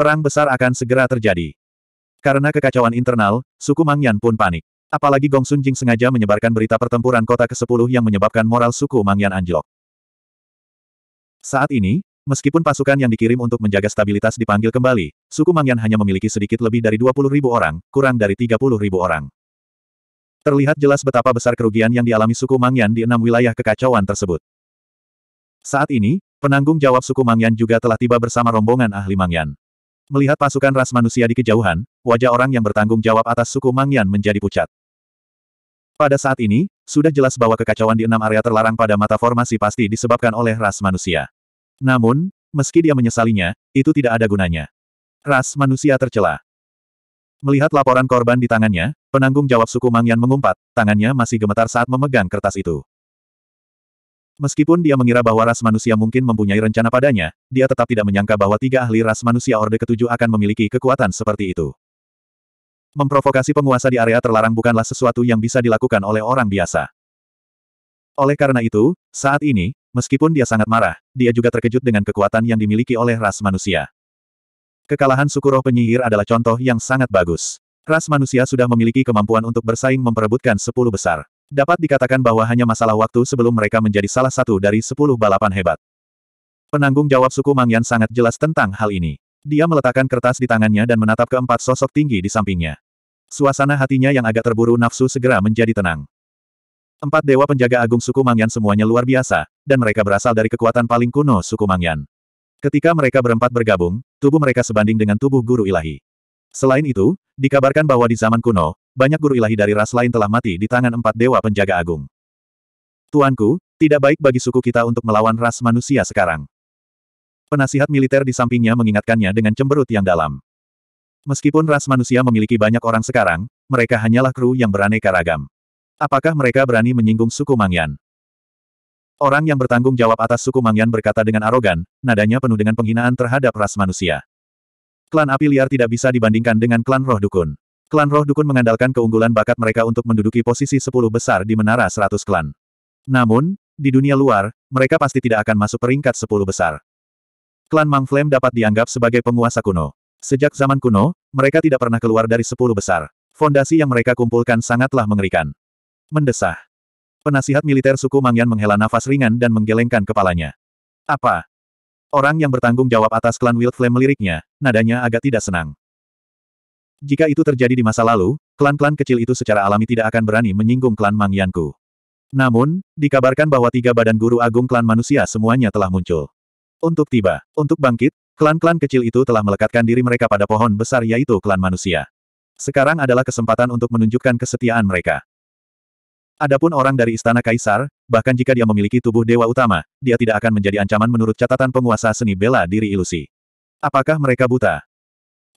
Perang besar akan segera terjadi. Karena kekacauan internal, suku Mang Yan pun panik. Apalagi Gong Sun Jing sengaja menyebarkan berita pertempuran kota ke-10 yang menyebabkan moral suku Mang Yan anjlok. Saat ini, meskipun pasukan yang dikirim untuk menjaga stabilitas dipanggil kembali, suku Mang Yan hanya memiliki sedikit lebih dari 20 ribu orang, kurang dari 30 ribu orang. Terlihat jelas betapa besar kerugian yang dialami suku Mang Yan di enam wilayah kekacauan tersebut. Saat ini, penanggung jawab suku Mang Yan juga telah tiba bersama rombongan ahli Mang Yan. Melihat pasukan ras manusia di kejauhan, wajah orang yang bertanggung jawab atas suku Mangyan menjadi pucat. Pada saat ini, sudah jelas bahwa kekacauan di enam area terlarang pada mata formasi pasti disebabkan oleh ras manusia. Namun, meski dia menyesalinya, itu tidak ada gunanya. Ras manusia tercela. Melihat laporan korban di tangannya, penanggung jawab suku Mangyan mengumpat, tangannya masih gemetar saat memegang kertas itu. Meskipun dia mengira bahwa ras manusia mungkin mempunyai rencana padanya, dia tetap tidak menyangka bahwa tiga ahli ras manusia Orde Ketujuh akan memiliki kekuatan seperti itu. Memprovokasi penguasa di area terlarang bukanlah sesuatu yang bisa dilakukan oleh orang biasa. Oleh karena itu, saat ini, meskipun dia sangat marah, dia juga terkejut dengan kekuatan yang dimiliki oleh ras manusia. Kekalahan suku roh penyihir adalah contoh yang sangat bagus. Ras manusia sudah memiliki kemampuan untuk bersaing memperebutkan sepuluh besar. Dapat dikatakan bahwa hanya masalah waktu sebelum mereka menjadi salah satu dari sepuluh balapan hebat. Penanggung jawab suku Mangyan sangat jelas tentang hal ini. Dia meletakkan kertas di tangannya dan menatap keempat sosok tinggi di sampingnya. Suasana hatinya yang agak terburu nafsu segera menjadi tenang. Empat dewa penjaga agung suku Mangyan semuanya luar biasa, dan mereka berasal dari kekuatan paling kuno suku Mangyan. Ketika mereka berempat bergabung, tubuh mereka sebanding dengan tubuh guru ilahi. Selain itu, dikabarkan bahwa di zaman kuno, banyak guru ilahi dari ras lain telah mati di tangan empat dewa penjaga agung. Tuanku, tidak baik bagi suku kita untuk melawan ras manusia sekarang. Penasihat militer di sampingnya mengingatkannya dengan cemberut yang dalam. Meskipun ras manusia memiliki banyak orang sekarang, mereka hanyalah kru yang beraneka ragam. Apakah mereka berani menyinggung suku Mangyan? Orang yang bertanggung jawab atas suku Mangyan berkata dengan arogan, nadanya penuh dengan penghinaan terhadap ras manusia. Klan api liar tidak bisa dibandingkan dengan klan roh dukun. Klan roh dukun mengandalkan keunggulan bakat mereka untuk menduduki posisi sepuluh besar di menara Seratus klan. Namun, di dunia luar, mereka pasti tidak akan masuk peringkat sepuluh besar. Klan Mang Flame dapat dianggap sebagai penguasa kuno. Sejak zaman kuno, mereka tidak pernah keluar dari sepuluh besar. Fondasi yang mereka kumpulkan sangatlah mengerikan. Mendesah. Penasihat militer suku Mangyan menghela nafas ringan dan menggelengkan kepalanya. Apa? Orang yang bertanggung jawab atas klan Wild Flame meliriknya, nadanya agak tidak senang. Jika itu terjadi di masa lalu, klan-klan kecil itu secara alami tidak akan berani menyinggung klan Mang Namun, dikabarkan bahwa tiga badan guru agung klan manusia semuanya telah muncul. Untuk tiba, untuk bangkit, klan-klan kecil itu telah melekatkan diri mereka pada pohon besar yaitu klan manusia. Sekarang adalah kesempatan untuk menunjukkan kesetiaan mereka. Adapun orang dari Istana Kaisar, bahkan jika dia memiliki tubuh dewa utama, dia tidak akan menjadi ancaman menurut catatan penguasa seni bela diri ilusi. Apakah mereka buta?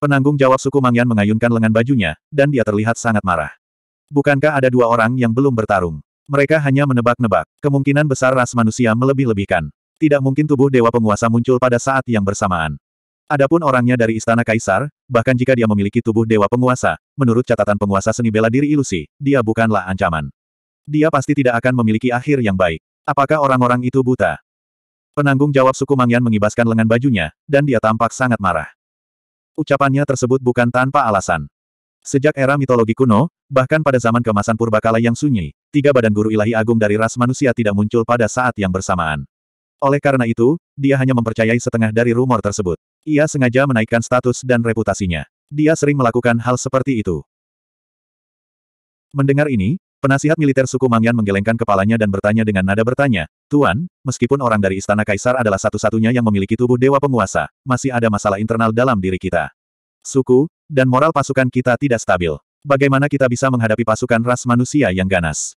Penanggung jawab suku Mangyan mengayunkan lengan bajunya, dan dia terlihat sangat marah. Bukankah ada dua orang yang belum bertarung? Mereka hanya menebak-nebak. Kemungkinan besar ras manusia melebih-lebihkan. Tidak mungkin tubuh dewa penguasa muncul pada saat yang bersamaan. Adapun orangnya dari istana kaisar, bahkan jika dia memiliki tubuh dewa penguasa, menurut catatan penguasa seni bela diri ilusi, dia bukanlah ancaman. Dia pasti tidak akan memiliki akhir yang baik. Apakah orang-orang itu buta? Penanggung jawab suku Mangyan mengibaskan lengan bajunya, dan dia tampak sangat marah. Ucapannya tersebut bukan tanpa alasan. Sejak era mitologi kuno, bahkan pada zaman kemasan purbakala yang sunyi, tiga badan guru ilahi agung dari ras manusia tidak muncul pada saat yang bersamaan. Oleh karena itu, dia hanya mempercayai setengah dari rumor tersebut. Ia sengaja menaikkan status dan reputasinya. Dia sering melakukan hal seperti itu. Mendengar ini, Penasihat militer suku Mangyan menggelengkan kepalanya dan bertanya dengan nada bertanya, Tuan, meskipun orang dari Istana Kaisar adalah satu-satunya yang memiliki tubuh Dewa Penguasa, masih ada masalah internal dalam diri kita. Suku, dan moral pasukan kita tidak stabil. Bagaimana kita bisa menghadapi pasukan ras manusia yang ganas?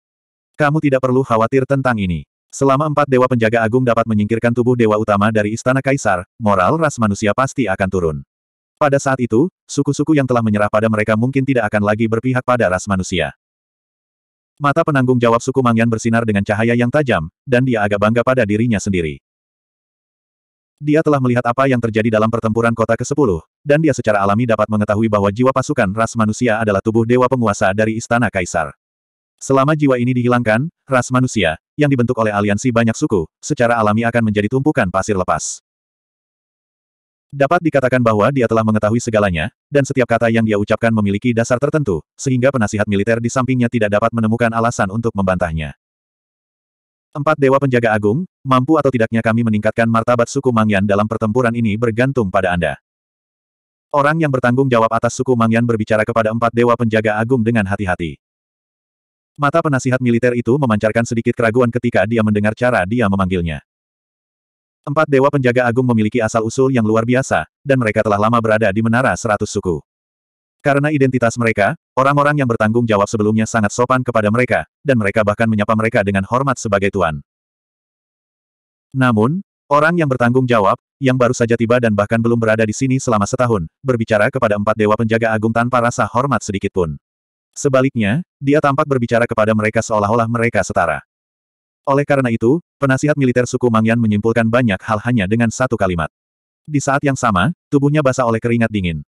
Kamu tidak perlu khawatir tentang ini. Selama empat Dewa Penjaga Agung dapat menyingkirkan tubuh Dewa Utama dari Istana Kaisar, moral ras manusia pasti akan turun. Pada saat itu, suku-suku yang telah menyerah pada mereka mungkin tidak akan lagi berpihak pada ras manusia. Mata penanggung jawab suku Mangyan bersinar dengan cahaya yang tajam, dan dia agak bangga pada dirinya sendiri. Dia telah melihat apa yang terjadi dalam pertempuran kota ke-10, dan dia secara alami dapat mengetahui bahwa jiwa pasukan ras manusia adalah tubuh dewa penguasa dari istana kaisar. Selama jiwa ini dihilangkan, ras manusia, yang dibentuk oleh aliansi banyak suku, secara alami akan menjadi tumpukan pasir lepas. Dapat dikatakan bahwa dia telah mengetahui segalanya, dan setiap kata yang dia ucapkan memiliki dasar tertentu, sehingga penasihat militer di sampingnya tidak dapat menemukan alasan untuk membantahnya. Empat Dewa Penjaga Agung, mampu atau tidaknya kami meningkatkan martabat suku Mangyan dalam pertempuran ini bergantung pada Anda. Orang yang bertanggung jawab atas suku Mangyan berbicara kepada empat Dewa Penjaga Agung dengan hati-hati. Mata penasihat militer itu memancarkan sedikit keraguan ketika dia mendengar cara dia memanggilnya. Empat dewa penjaga agung memiliki asal-usul yang luar biasa, dan mereka telah lama berada di menara seratus suku. Karena identitas mereka, orang-orang yang bertanggung jawab sebelumnya sangat sopan kepada mereka, dan mereka bahkan menyapa mereka dengan hormat sebagai tuan. Namun, orang yang bertanggung jawab, yang baru saja tiba dan bahkan belum berada di sini selama setahun, berbicara kepada empat dewa penjaga agung tanpa rasa hormat sedikitpun. Sebaliknya, dia tampak berbicara kepada mereka seolah-olah mereka setara. Oleh karena itu, penasihat militer suku Mangyan menyimpulkan banyak hal hanya dengan satu kalimat. Di saat yang sama, tubuhnya basah oleh keringat dingin.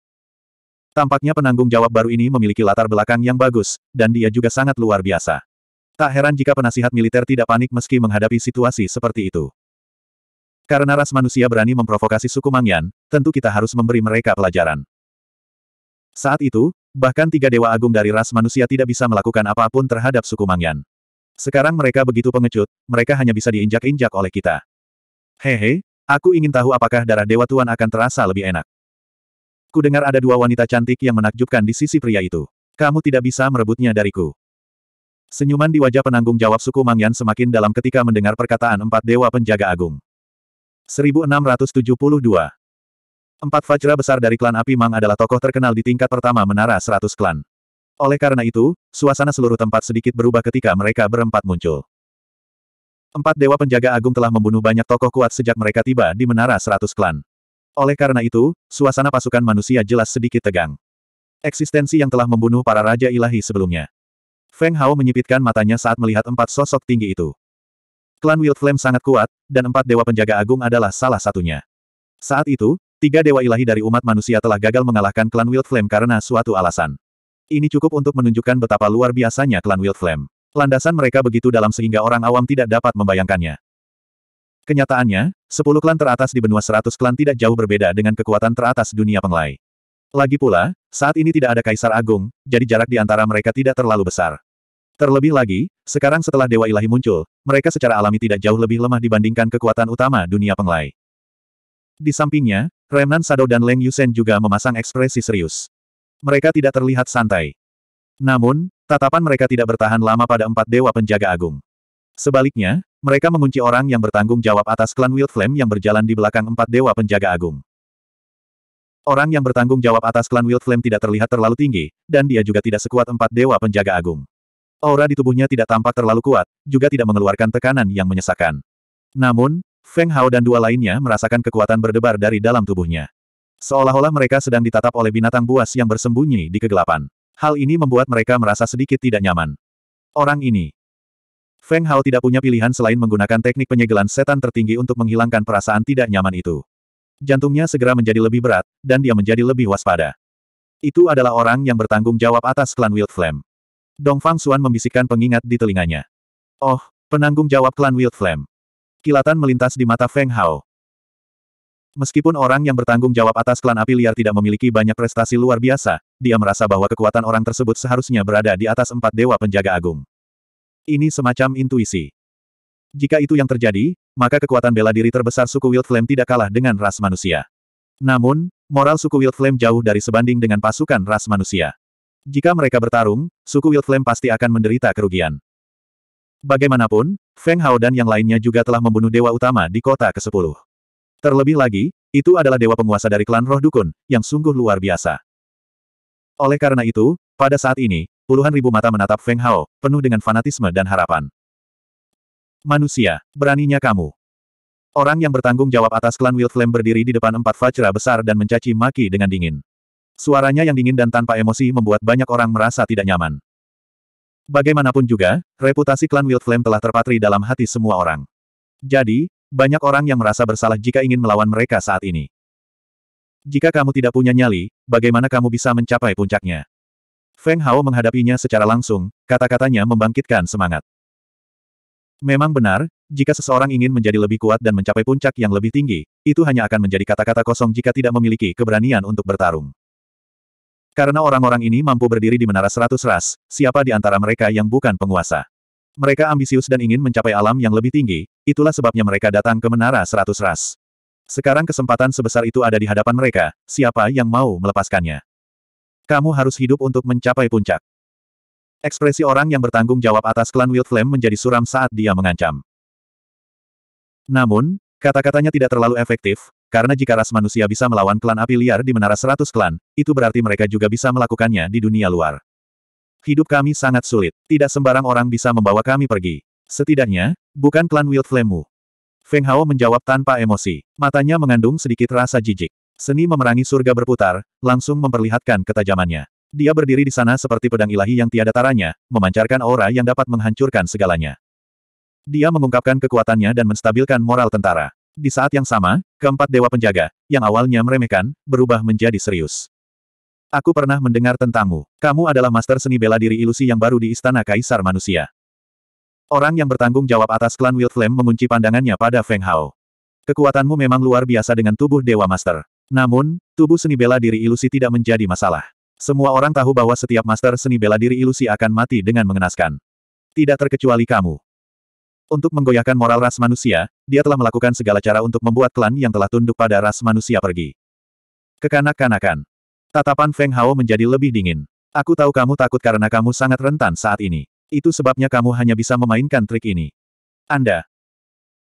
Tampaknya penanggung jawab baru ini memiliki latar belakang yang bagus, dan dia juga sangat luar biasa. Tak heran jika penasihat militer tidak panik meski menghadapi situasi seperti itu. Karena ras manusia berani memprovokasi suku Mangyan, tentu kita harus memberi mereka pelajaran. Saat itu, bahkan tiga dewa agung dari ras manusia tidak bisa melakukan apapun terhadap suku Mangyan. Sekarang mereka begitu pengecut, mereka hanya bisa diinjak-injak oleh kita. Hehe, aku ingin tahu apakah darah Dewa Tuan akan terasa lebih enak. Kudengar ada dua wanita cantik yang menakjubkan di sisi pria itu. Kamu tidak bisa merebutnya dariku. Senyuman di wajah penanggung jawab suku Mangyan semakin dalam ketika mendengar perkataan empat dewa penjaga agung. 1672 Empat Fajra besar dari klan Api Mang adalah tokoh terkenal di tingkat pertama Menara Seratus Klan. Oleh karena itu, suasana seluruh tempat sedikit berubah ketika mereka berempat muncul. Empat dewa penjaga agung telah membunuh banyak tokoh kuat sejak mereka tiba di Menara Seratus Klan. Oleh karena itu, suasana pasukan manusia jelas sedikit tegang. Eksistensi yang telah membunuh para raja ilahi sebelumnya. Feng Hao menyipitkan matanya saat melihat empat sosok tinggi itu. Klan Wild Flame sangat kuat, dan empat dewa penjaga agung adalah salah satunya. Saat itu, tiga dewa ilahi dari umat manusia telah gagal mengalahkan klan Wild Flame karena suatu alasan. Ini cukup untuk menunjukkan betapa luar biasanya klan Wild Flame. Landasan mereka begitu dalam sehingga orang awam tidak dapat membayangkannya. Kenyataannya, 10 klan teratas di benua 100 klan tidak jauh berbeda dengan kekuatan teratas dunia penglai. Lagi pula, saat ini tidak ada kaisar agung, jadi jarak di antara mereka tidak terlalu besar. Terlebih lagi, sekarang setelah Dewa Ilahi muncul, mereka secara alami tidak jauh lebih lemah dibandingkan kekuatan utama dunia penglai. Di sampingnya, Remnan Sado dan Leng Yusen juga memasang ekspresi serius mereka tidak terlihat santai. Namun, tatapan mereka tidak bertahan lama pada empat dewa penjaga agung. Sebaliknya, mereka mengunci orang yang bertanggung jawab atas klan Wild Flame yang berjalan di belakang empat dewa penjaga agung. Orang yang bertanggung jawab atas klan Wild Flame tidak terlihat terlalu tinggi, dan dia juga tidak sekuat empat dewa penjaga agung. Aura di tubuhnya tidak tampak terlalu kuat, juga tidak mengeluarkan tekanan yang menyesakkan. Namun, Feng Hao dan dua lainnya merasakan kekuatan berdebar dari dalam tubuhnya. Seolah-olah mereka sedang ditatap oleh binatang buas yang bersembunyi di kegelapan. Hal ini membuat mereka merasa sedikit tidak nyaman. Orang ini. Feng Hao tidak punya pilihan selain menggunakan teknik penyegelan setan tertinggi untuk menghilangkan perasaan tidak nyaman itu. Jantungnya segera menjadi lebih berat, dan dia menjadi lebih waspada. Itu adalah orang yang bertanggung jawab atas klan Wild Flame. Dong Fang Xuan membisikkan pengingat di telinganya. Oh, penanggung jawab klan Wild Flame. Kilatan melintas di mata Feng Hao. Meskipun orang yang bertanggung jawab atas klan api liar tidak memiliki banyak prestasi luar biasa, dia merasa bahwa kekuatan orang tersebut seharusnya berada di atas empat dewa penjaga agung. Ini semacam intuisi. Jika itu yang terjadi, maka kekuatan bela diri terbesar suku Wild Flame tidak kalah dengan ras manusia. Namun, moral suku Wild Flame jauh dari sebanding dengan pasukan ras manusia. Jika mereka bertarung, suku Wild Flame pasti akan menderita kerugian. Bagaimanapun, Feng Hao dan yang lainnya juga telah membunuh dewa utama di kota ke-10. Terlebih lagi, itu adalah dewa penguasa dari klan roh dukun, yang sungguh luar biasa. Oleh karena itu, pada saat ini, puluhan ribu mata menatap Feng Hao, penuh dengan fanatisme dan harapan. Manusia, beraninya kamu. Orang yang bertanggung jawab atas klan Wild Flame berdiri di depan empat Vajra besar dan mencaci maki dengan dingin. Suaranya yang dingin dan tanpa emosi membuat banyak orang merasa tidak nyaman. Bagaimanapun juga, reputasi klan Wild Flame telah terpatri dalam hati semua orang. Jadi, banyak orang yang merasa bersalah jika ingin melawan mereka saat ini. Jika kamu tidak punya nyali, bagaimana kamu bisa mencapai puncaknya? Feng Hao menghadapinya secara langsung, kata-katanya membangkitkan semangat. Memang benar, jika seseorang ingin menjadi lebih kuat dan mencapai puncak yang lebih tinggi, itu hanya akan menjadi kata-kata kosong jika tidak memiliki keberanian untuk bertarung. Karena orang-orang ini mampu berdiri di menara seratus ras, siapa di antara mereka yang bukan penguasa? Mereka ambisius dan ingin mencapai alam yang lebih tinggi, itulah sebabnya mereka datang ke Menara Seratus Ras. Sekarang kesempatan sebesar itu ada di hadapan mereka, siapa yang mau melepaskannya? Kamu harus hidup untuk mencapai puncak. Ekspresi orang yang bertanggung jawab atas klan Wild Flame menjadi suram saat dia mengancam. Namun, kata-katanya tidak terlalu efektif, karena jika ras manusia bisa melawan klan api liar di Menara Seratus Klan, itu berarti mereka juga bisa melakukannya di dunia luar. Hidup kami sangat sulit. Tidak sembarang orang bisa membawa kami pergi. Setidaknya, bukan klan Wild Flame-mu. Feng Hao menjawab tanpa emosi. Matanya mengandung sedikit rasa jijik. Seni memerangi surga berputar, langsung memperlihatkan ketajamannya. Dia berdiri di sana seperti pedang ilahi yang tiada taranya, memancarkan aura yang dapat menghancurkan segalanya. Dia mengungkapkan kekuatannya dan menstabilkan moral tentara. Di saat yang sama, keempat dewa penjaga, yang awalnya meremehkan, berubah menjadi serius. Aku pernah mendengar tentangmu. Kamu adalah master seni bela diri ilusi yang baru di Istana Kaisar Manusia. Orang yang bertanggung jawab atas klan Wild Flame mengunci pandangannya pada Feng Hao. Kekuatanmu memang luar biasa dengan tubuh Dewa Master. Namun, tubuh seni bela diri ilusi tidak menjadi masalah. Semua orang tahu bahwa setiap master seni bela diri ilusi akan mati dengan mengenaskan. Tidak terkecuali kamu. Untuk menggoyahkan moral ras manusia, dia telah melakukan segala cara untuk membuat klan yang telah tunduk pada ras manusia pergi. Kekanak-kanakan. Tatapan Feng Hao menjadi lebih dingin. Aku tahu kamu takut karena kamu sangat rentan saat ini. Itu sebabnya kamu hanya bisa memainkan trik ini. Anda.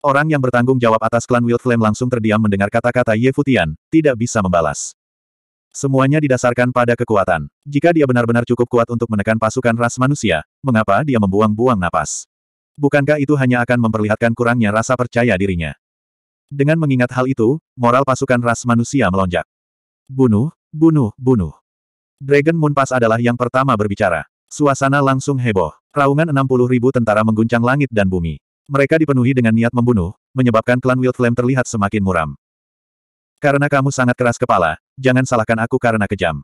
Orang yang bertanggung jawab atas klan Wild Flame langsung terdiam mendengar kata-kata Ye Futian, tidak bisa membalas. Semuanya didasarkan pada kekuatan. Jika dia benar-benar cukup kuat untuk menekan pasukan ras manusia, mengapa dia membuang-buang napas? Bukankah itu hanya akan memperlihatkan kurangnya rasa percaya dirinya? Dengan mengingat hal itu, moral pasukan ras manusia melonjak. Bunuh, Bunuh, bunuh. Dragon Moon Pass adalah yang pertama berbicara. Suasana langsung heboh. Raungan 60 ribu tentara mengguncang langit dan bumi. Mereka dipenuhi dengan niat membunuh, menyebabkan klan Wild Flame terlihat semakin muram. Karena kamu sangat keras kepala, jangan salahkan aku karena kejam.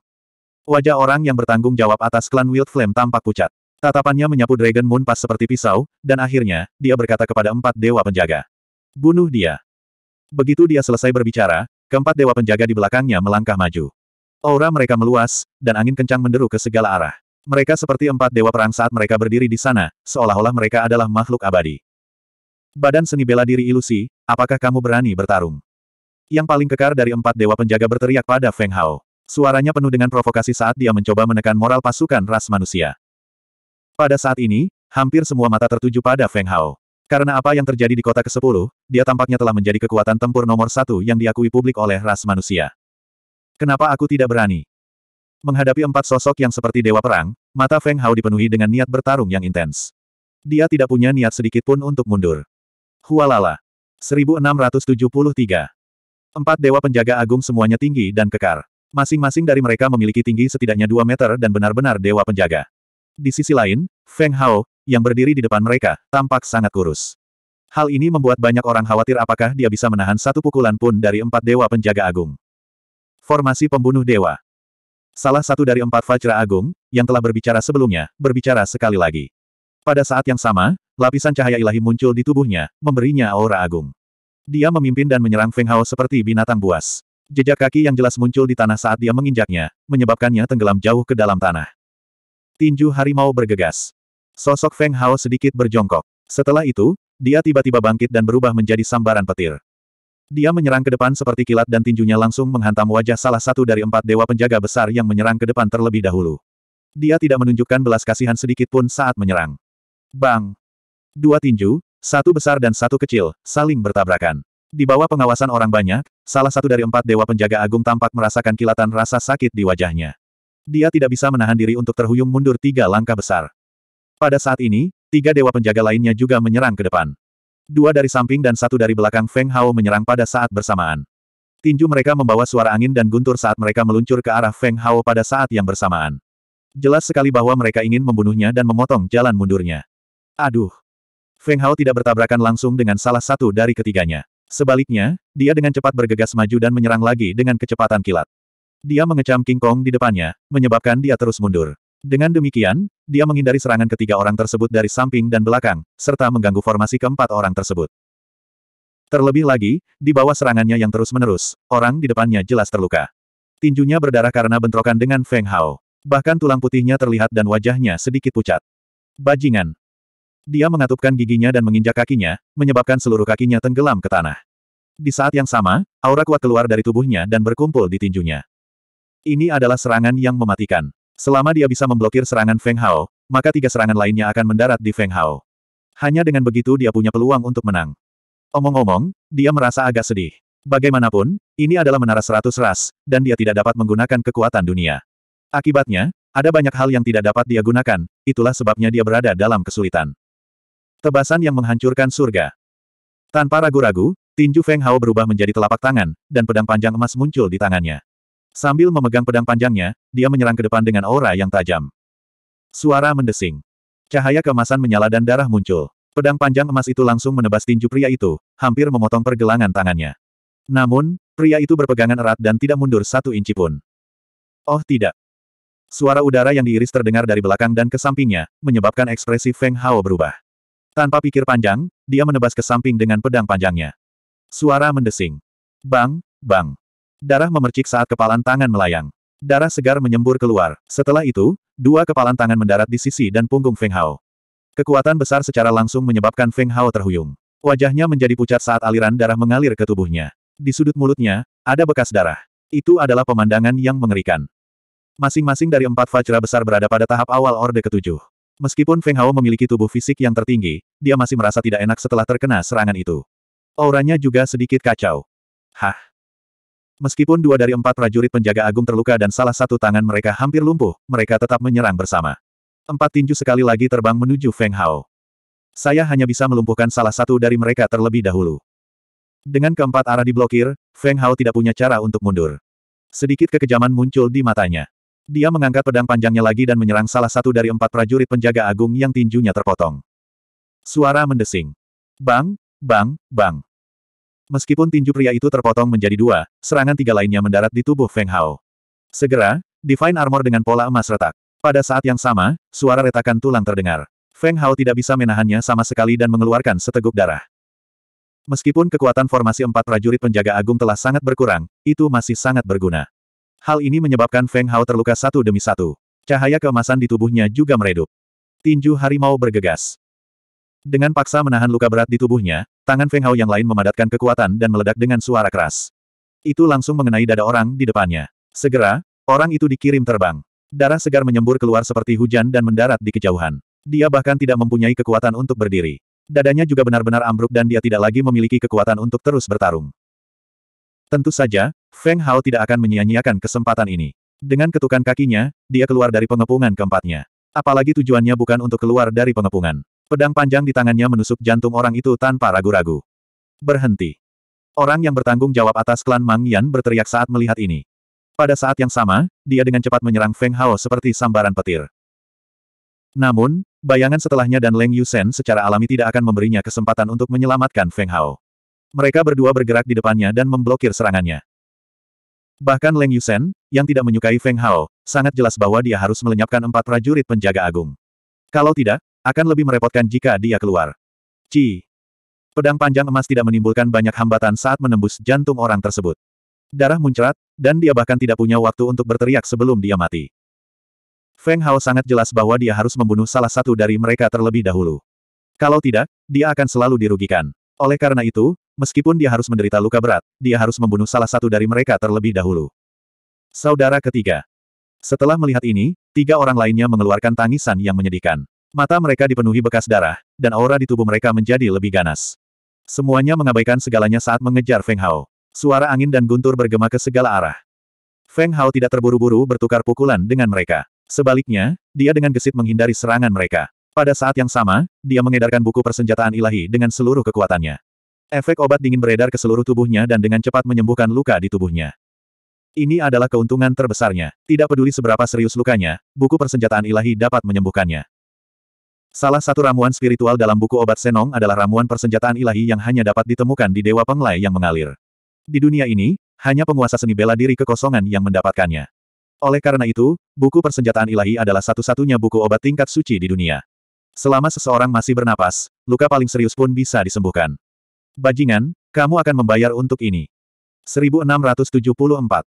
Wajah orang yang bertanggung jawab atas klan Wild Flame tampak pucat. Tatapannya menyapu Dragon Moon Pass seperti pisau, dan akhirnya, dia berkata kepada empat dewa penjaga. Bunuh dia. Begitu dia selesai berbicara, keempat dewa penjaga di belakangnya melangkah maju. Aura mereka meluas, dan angin kencang menderu ke segala arah. Mereka seperti empat dewa perang saat mereka berdiri di sana, seolah-olah mereka adalah makhluk abadi. Badan seni bela diri ilusi, apakah kamu berani bertarung? Yang paling kekar dari empat dewa penjaga berteriak pada Feng Hao. Suaranya penuh dengan provokasi saat dia mencoba menekan moral pasukan ras manusia. Pada saat ini, hampir semua mata tertuju pada Feng Hao. Karena apa yang terjadi di kota ke-10, dia tampaknya telah menjadi kekuatan tempur nomor satu yang diakui publik oleh ras manusia. Kenapa aku tidak berani? Menghadapi empat sosok yang seperti dewa perang, mata Feng Hao dipenuhi dengan niat bertarung yang intens. Dia tidak punya niat sedikit pun untuk mundur. Hualala. 1673. Empat dewa penjaga agung semuanya tinggi dan kekar. Masing-masing dari mereka memiliki tinggi setidaknya 2 meter dan benar-benar dewa penjaga. Di sisi lain, Feng Hao, yang berdiri di depan mereka, tampak sangat kurus. Hal ini membuat banyak orang khawatir apakah dia bisa menahan satu pukulan pun dari empat dewa penjaga agung. Formasi Pembunuh Dewa Salah satu dari empat Vajra Agung, yang telah berbicara sebelumnya, berbicara sekali lagi. Pada saat yang sama, lapisan cahaya ilahi muncul di tubuhnya, memberinya aura agung. Dia memimpin dan menyerang Feng Hao seperti binatang buas. Jejak kaki yang jelas muncul di tanah saat dia menginjaknya, menyebabkannya tenggelam jauh ke dalam tanah. Tinju harimau bergegas. Sosok Feng Hao sedikit berjongkok. Setelah itu, dia tiba-tiba bangkit dan berubah menjadi sambaran petir. Dia menyerang ke depan seperti kilat dan tinjunya langsung menghantam wajah salah satu dari empat dewa penjaga besar yang menyerang ke depan terlebih dahulu. Dia tidak menunjukkan belas kasihan sedikit pun saat menyerang. Bang! Dua tinju, satu besar dan satu kecil, saling bertabrakan. Di bawah pengawasan orang banyak, salah satu dari empat dewa penjaga agung tampak merasakan kilatan rasa sakit di wajahnya. Dia tidak bisa menahan diri untuk terhuyung mundur tiga langkah besar. Pada saat ini, tiga dewa penjaga lainnya juga menyerang ke depan. Dua dari samping dan satu dari belakang Feng Hao menyerang pada saat bersamaan. Tinju mereka membawa suara angin dan guntur saat mereka meluncur ke arah Feng Hao pada saat yang bersamaan. Jelas sekali bahwa mereka ingin membunuhnya dan memotong jalan mundurnya. Aduh! Feng Hao tidak bertabrakan langsung dengan salah satu dari ketiganya. Sebaliknya, dia dengan cepat bergegas maju dan menyerang lagi dengan kecepatan kilat. Dia mengecam King Kong di depannya, menyebabkan dia terus mundur. Dengan demikian, dia menghindari serangan ketiga orang tersebut dari samping dan belakang, serta mengganggu formasi keempat orang tersebut. Terlebih lagi, di bawah serangannya yang terus-menerus, orang di depannya jelas terluka. Tinjunya berdarah karena bentrokan dengan Feng Hao. Bahkan tulang putihnya terlihat dan wajahnya sedikit pucat. Bajingan. Dia mengatupkan giginya dan menginjak kakinya, menyebabkan seluruh kakinya tenggelam ke tanah. Di saat yang sama, aura kuat keluar dari tubuhnya dan berkumpul di tinjunya. Ini adalah serangan yang mematikan. Selama dia bisa memblokir serangan Feng Hao, maka tiga serangan lainnya akan mendarat di Feng Hao. Hanya dengan begitu dia punya peluang untuk menang. Omong-omong, dia merasa agak sedih. Bagaimanapun, ini adalah menara seratus ras, dan dia tidak dapat menggunakan kekuatan dunia. Akibatnya, ada banyak hal yang tidak dapat dia gunakan, itulah sebabnya dia berada dalam kesulitan. Tebasan yang menghancurkan surga. Tanpa ragu-ragu, tinju Feng Hao berubah menjadi telapak tangan, dan pedang panjang emas muncul di tangannya. Sambil memegang pedang panjangnya, dia menyerang ke depan dengan aura yang tajam. Suara mendesing. Cahaya kemasan menyala dan darah muncul. Pedang panjang emas itu langsung menebas tinju pria itu, hampir memotong pergelangan tangannya. Namun, pria itu berpegangan erat dan tidak mundur satu inci pun. Oh tidak. Suara udara yang diiris terdengar dari belakang dan ke sampingnya, menyebabkan ekspresi Feng Hao berubah. Tanpa pikir panjang, dia menebas ke samping dengan pedang panjangnya. Suara mendesing. Bang, bang. Darah memercik saat kepalan tangan melayang. Darah segar menyembur keluar. Setelah itu, dua kepalan tangan mendarat di sisi dan punggung Feng Hao. Kekuatan besar secara langsung menyebabkan Feng Hao terhuyung. Wajahnya menjadi pucat saat aliran darah mengalir ke tubuhnya. Di sudut mulutnya, ada bekas darah. Itu adalah pemandangan yang mengerikan. Masing-masing dari empat Vajra besar berada pada tahap awal Orde Ketujuh. Meskipun Feng Hao memiliki tubuh fisik yang tertinggi, dia masih merasa tidak enak setelah terkena serangan itu. Auranya juga sedikit kacau. Hah, Meskipun dua dari empat prajurit penjaga agung terluka dan salah satu tangan mereka hampir lumpuh, mereka tetap menyerang bersama. Empat tinju sekali lagi terbang menuju Feng Hao. Saya hanya bisa melumpuhkan salah satu dari mereka terlebih dahulu. Dengan keempat arah diblokir, Feng Hao tidak punya cara untuk mundur. Sedikit kekejaman muncul di matanya. Dia mengangkat pedang panjangnya lagi dan menyerang salah satu dari empat prajurit penjaga agung yang tinjunya terpotong. Suara mendesing. Bang, bang, bang. Meskipun tinju pria itu terpotong menjadi dua, serangan tiga lainnya mendarat di tubuh Feng Hao. Segera, Divine Armor dengan pola emas retak. Pada saat yang sama, suara retakan tulang terdengar. Feng Hao tidak bisa menahannya sama sekali dan mengeluarkan seteguk darah. Meskipun kekuatan formasi empat prajurit penjaga agung telah sangat berkurang, itu masih sangat berguna. Hal ini menyebabkan Feng Hao terluka satu demi satu. Cahaya keemasan di tubuhnya juga meredup. Tinju harimau bergegas. Dengan paksa menahan luka berat di tubuhnya, tangan Feng Hao yang lain memadatkan kekuatan dan meledak dengan suara keras. Itu langsung mengenai dada orang di depannya. Segera, orang itu dikirim terbang. Darah segar menyembur keluar seperti hujan dan mendarat di kejauhan. Dia bahkan tidak mempunyai kekuatan untuk berdiri. Dadanya juga benar-benar ambruk dan dia tidak lagi memiliki kekuatan untuk terus bertarung. Tentu saja, Feng Hao tidak akan menyia-nyiakan kesempatan ini. Dengan ketukan kakinya, dia keluar dari pengepungan keempatnya. Apalagi tujuannya bukan untuk keluar dari pengepungan. Pedang panjang di tangannya menusuk jantung orang itu tanpa ragu-ragu. Berhenti. Orang yang bertanggung jawab atas klan Mang Yan berteriak saat melihat ini. Pada saat yang sama, dia dengan cepat menyerang Feng Hao seperti sambaran petir. Namun, bayangan setelahnya dan Leng Yusen secara alami tidak akan memberinya kesempatan untuk menyelamatkan Feng Hao. Mereka berdua bergerak di depannya dan memblokir serangannya. Bahkan Leng Yusen, yang tidak menyukai Feng Hao, sangat jelas bahwa dia harus melenyapkan empat prajurit penjaga agung. Kalau tidak, akan lebih merepotkan jika dia keluar. Ci. Pedang panjang emas tidak menimbulkan banyak hambatan saat menembus jantung orang tersebut. Darah muncrat, dan dia bahkan tidak punya waktu untuk berteriak sebelum dia mati. Feng Hao sangat jelas bahwa dia harus membunuh salah satu dari mereka terlebih dahulu. Kalau tidak, dia akan selalu dirugikan. Oleh karena itu, meskipun dia harus menderita luka berat, dia harus membunuh salah satu dari mereka terlebih dahulu. Saudara ketiga. Setelah melihat ini, tiga orang lainnya mengeluarkan tangisan yang menyedihkan. Mata mereka dipenuhi bekas darah, dan aura di tubuh mereka menjadi lebih ganas. Semuanya mengabaikan segalanya saat mengejar Feng Hao. Suara angin dan guntur bergema ke segala arah. Feng Hao tidak terburu-buru bertukar pukulan dengan mereka. Sebaliknya, dia dengan gesit menghindari serangan mereka. Pada saat yang sama, dia mengedarkan buku persenjataan ilahi dengan seluruh kekuatannya. Efek obat dingin beredar ke seluruh tubuhnya dan dengan cepat menyembuhkan luka di tubuhnya. Ini adalah keuntungan terbesarnya. Tidak peduli seberapa serius lukanya, buku persenjataan ilahi dapat menyembuhkannya. Salah satu ramuan spiritual dalam buku obat Senong adalah ramuan persenjataan ilahi yang hanya dapat ditemukan di Dewa Penglai yang mengalir. Di dunia ini, hanya penguasa seni bela diri kekosongan yang mendapatkannya. Oleh karena itu, buku persenjataan ilahi adalah satu-satunya buku obat tingkat suci di dunia. Selama seseorang masih bernapas, luka paling serius pun bisa disembuhkan. Bajingan, kamu akan membayar untuk ini. 1674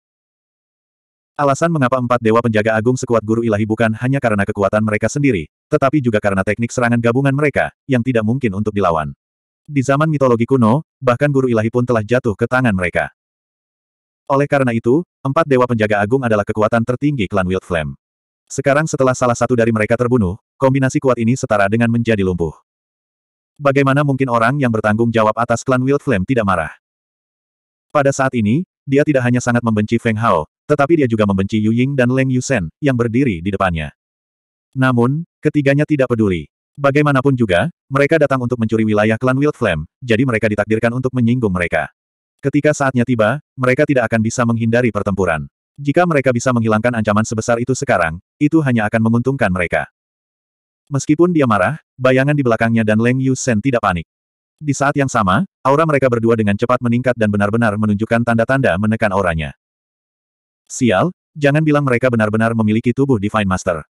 Alasan mengapa empat dewa penjaga agung sekuat guru ilahi bukan hanya karena kekuatan mereka sendiri, tetapi juga karena teknik serangan gabungan mereka, yang tidak mungkin untuk dilawan. Di zaman mitologi kuno, bahkan guru ilahi pun telah jatuh ke tangan mereka. Oleh karena itu, empat dewa penjaga agung adalah kekuatan tertinggi klan Wild Flame. Sekarang setelah salah satu dari mereka terbunuh, kombinasi kuat ini setara dengan menjadi lumpuh. Bagaimana mungkin orang yang bertanggung jawab atas klan Wild Flame tidak marah? Pada saat ini, dia tidak hanya sangat membenci Feng Hao, tetapi dia juga membenci Yu Ying dan Leng Yu Yusen, yang berdiri di depannya. Namun, ketiganya tidak peduli. Bagaimanapun juga, mereka datang untuk mencuri wilayah klan Wild Flame, jadi mereka ditakdirkan untuk menyinggung mereka. Ketika saatnya tiba, mereka tidak akan bisa menghindari pertempuran. Jika mereka bisa menghilangkan ancaman sebesar itu sekarang, itu hanya akan menguntungkan mereka. Meskipun dia marah, bayangan di belakangnya dan Leng Yu Yusen tidak panik. Di saat yang sama, aura mereka berdua dengan cepat meningkat dan benar-benar menunjukkan tanda-tanda menekan auranya. Sial, jangan bilang mereka benar-benar memiliki tubuh Divine Master.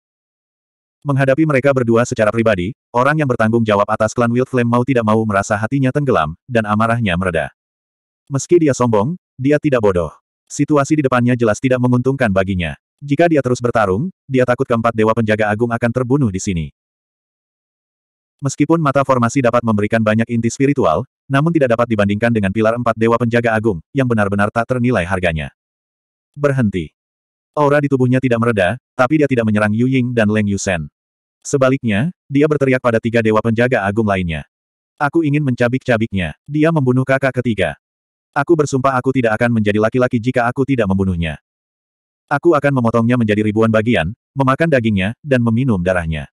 Menghadapi mereka berdua secara pribadi, orang yang bertanggung jawab atas klan Wild Flame mau tidak mau merasa hatinya tenggelam, dan amarahnya mereda. Meski dia sombong, dia tidak bodoh. Situasi di depannya jelas tidak menguntungkan baginya. Jika dia terus bertarung, dia takut keempat dewa penjaga agung akan terbunuh di sini. Meskipun mata formasi dapat memberikan banyak inti spiritual, namun tidak dapat dibandingkan dengan pilar empat dewa penjaga agung, yang benar-benar tak ternilai harganya. Berhenti. Aura di tubuhnya tidak mereda, tapi dia tidak menyerang Yu Ying dan Leng Yusen. Sebaliknya, dia berteriak pada tiga dewa penjaga agung lainnya. Aku ingin mencabik-cabiknya. Dia membunuh kakak ketiga. Aku bersumpah aku tidak akan menjadi laki-laki jika aku tidak membunuhnya. Aku akan memotongnya menjadi ribuan bagian, memakan dagingnya, dan meminum darahnya.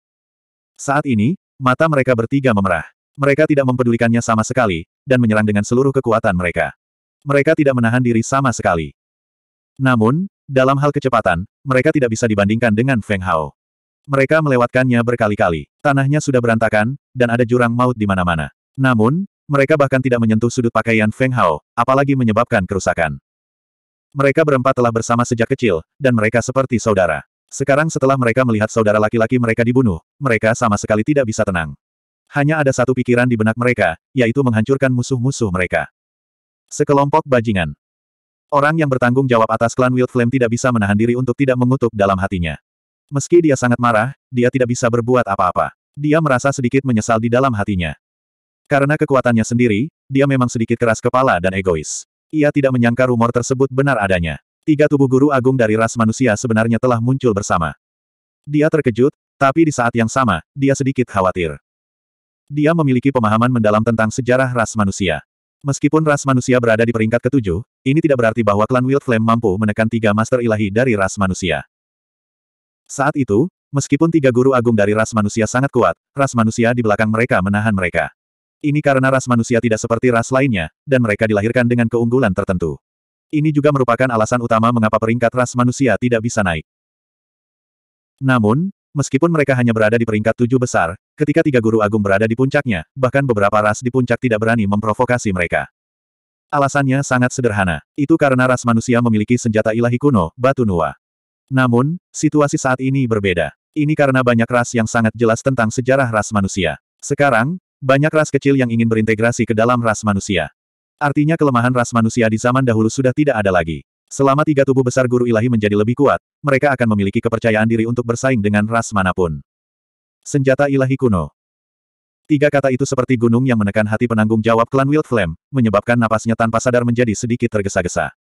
Saat ini, mata mereka bertiga memerah. Mereka tidak mempedulikannya sama sekali, dan menyerang dengan seluruh kekuatan mereka. Mereka tidak menahan diri sama sekali. Namun, dalam hal kecepatan, mereka tidak bisa dibandingkan dengan Feng Hao. Mereka melewatkannya berkali-kali. Tanahnya sudah berantakan, dan ada jurang maut di mana-mana. Namun, mereka bahkan tidak menyentuh sudut pakaian Feng Hao, apalagi menyebabkan kerusakan. Mereka berempat telah bersama sejak kecil, dan mereka seperti saudara. Sekarang setelah mereka melihat saudara laki-laki mereka dibunuh, mereka sama sekali tidak bisa tenang. Hanya ada satu pikiran di benak mereka, yaitu menghancurkan musuh-musuh mereka. Sekelompok bajingan. Orang yang bertanggung jawab atas klan Wild Flame tidak bisa menahan diri untuk tidak mengutuk dalam hatinya. Meski dia sangat marah, dia tidak bisa berbuat apa-apa. Dia merasa sedikit menyesal di dalam hatinya. Karena kekuatannya sendiri, dia memang sedikit keras kepala dan egois. Ia tidak menyangka rumor tersebut benar adanya. Tiga tubuh guru agung dari ras manusia sebenarnya telah muncul bersama. Dia terkejut, tapi di saat yang sama, dia sedikit khawatir. Dia memiliki pemahaman mendalam tentang sejarah ras manusia. Meskipun ras manusia berada di peringkat ketujuh, ini tidak berarti bahwa klan Wild Flame mampu menekan tiga master ilahi dari ras manusia. Saat itu, meskipun tiga guru agung dari ras manusia sangat kuat, ras manusia di belakang mereka menahan mereka. Ini karena ras manusia tidak seperti ras lainnya, dan mereka dilahirkan dengan keunggulan tertentu. Ini juga merupakan alasan utama mengapa peringkat ras manusia tidak bisa naik. Namun, Meskipun mereka hanya berada di peringkat tujuh besar, ketika tiga guru agung berada di puncaknya, bahkan beberapa ras di puncak tidak berani memprovokasi mereka. Alasannya sangat sederhana. Itu karena ras manusia memiliki senjata ilahi kuno, batu nua. Namun, situasi saat ini berbeda. Ini karena banyak ras yang sangat jelas tentang sejarah ras manusia. Sekarang, banyak ras kecil yang ingin berintegrasi ke dalam ras manusia. Artinya kelemahan ras manusia di zaman dahulu sudah tidak ada lagi. Selama tiga tubuh besar guru ilahi menjadi lebih kuat, mereka akan memiliki kepercayaan diri untuk bersaing dengan ras manapun. Senjata ilahi kuno. Tiga kata itu seperti gunung yang menekan hati penanggung jawab klan Wild Flame, menyebabkan napasnya tanpa sadar menjadi sedikit tergesa-gesa.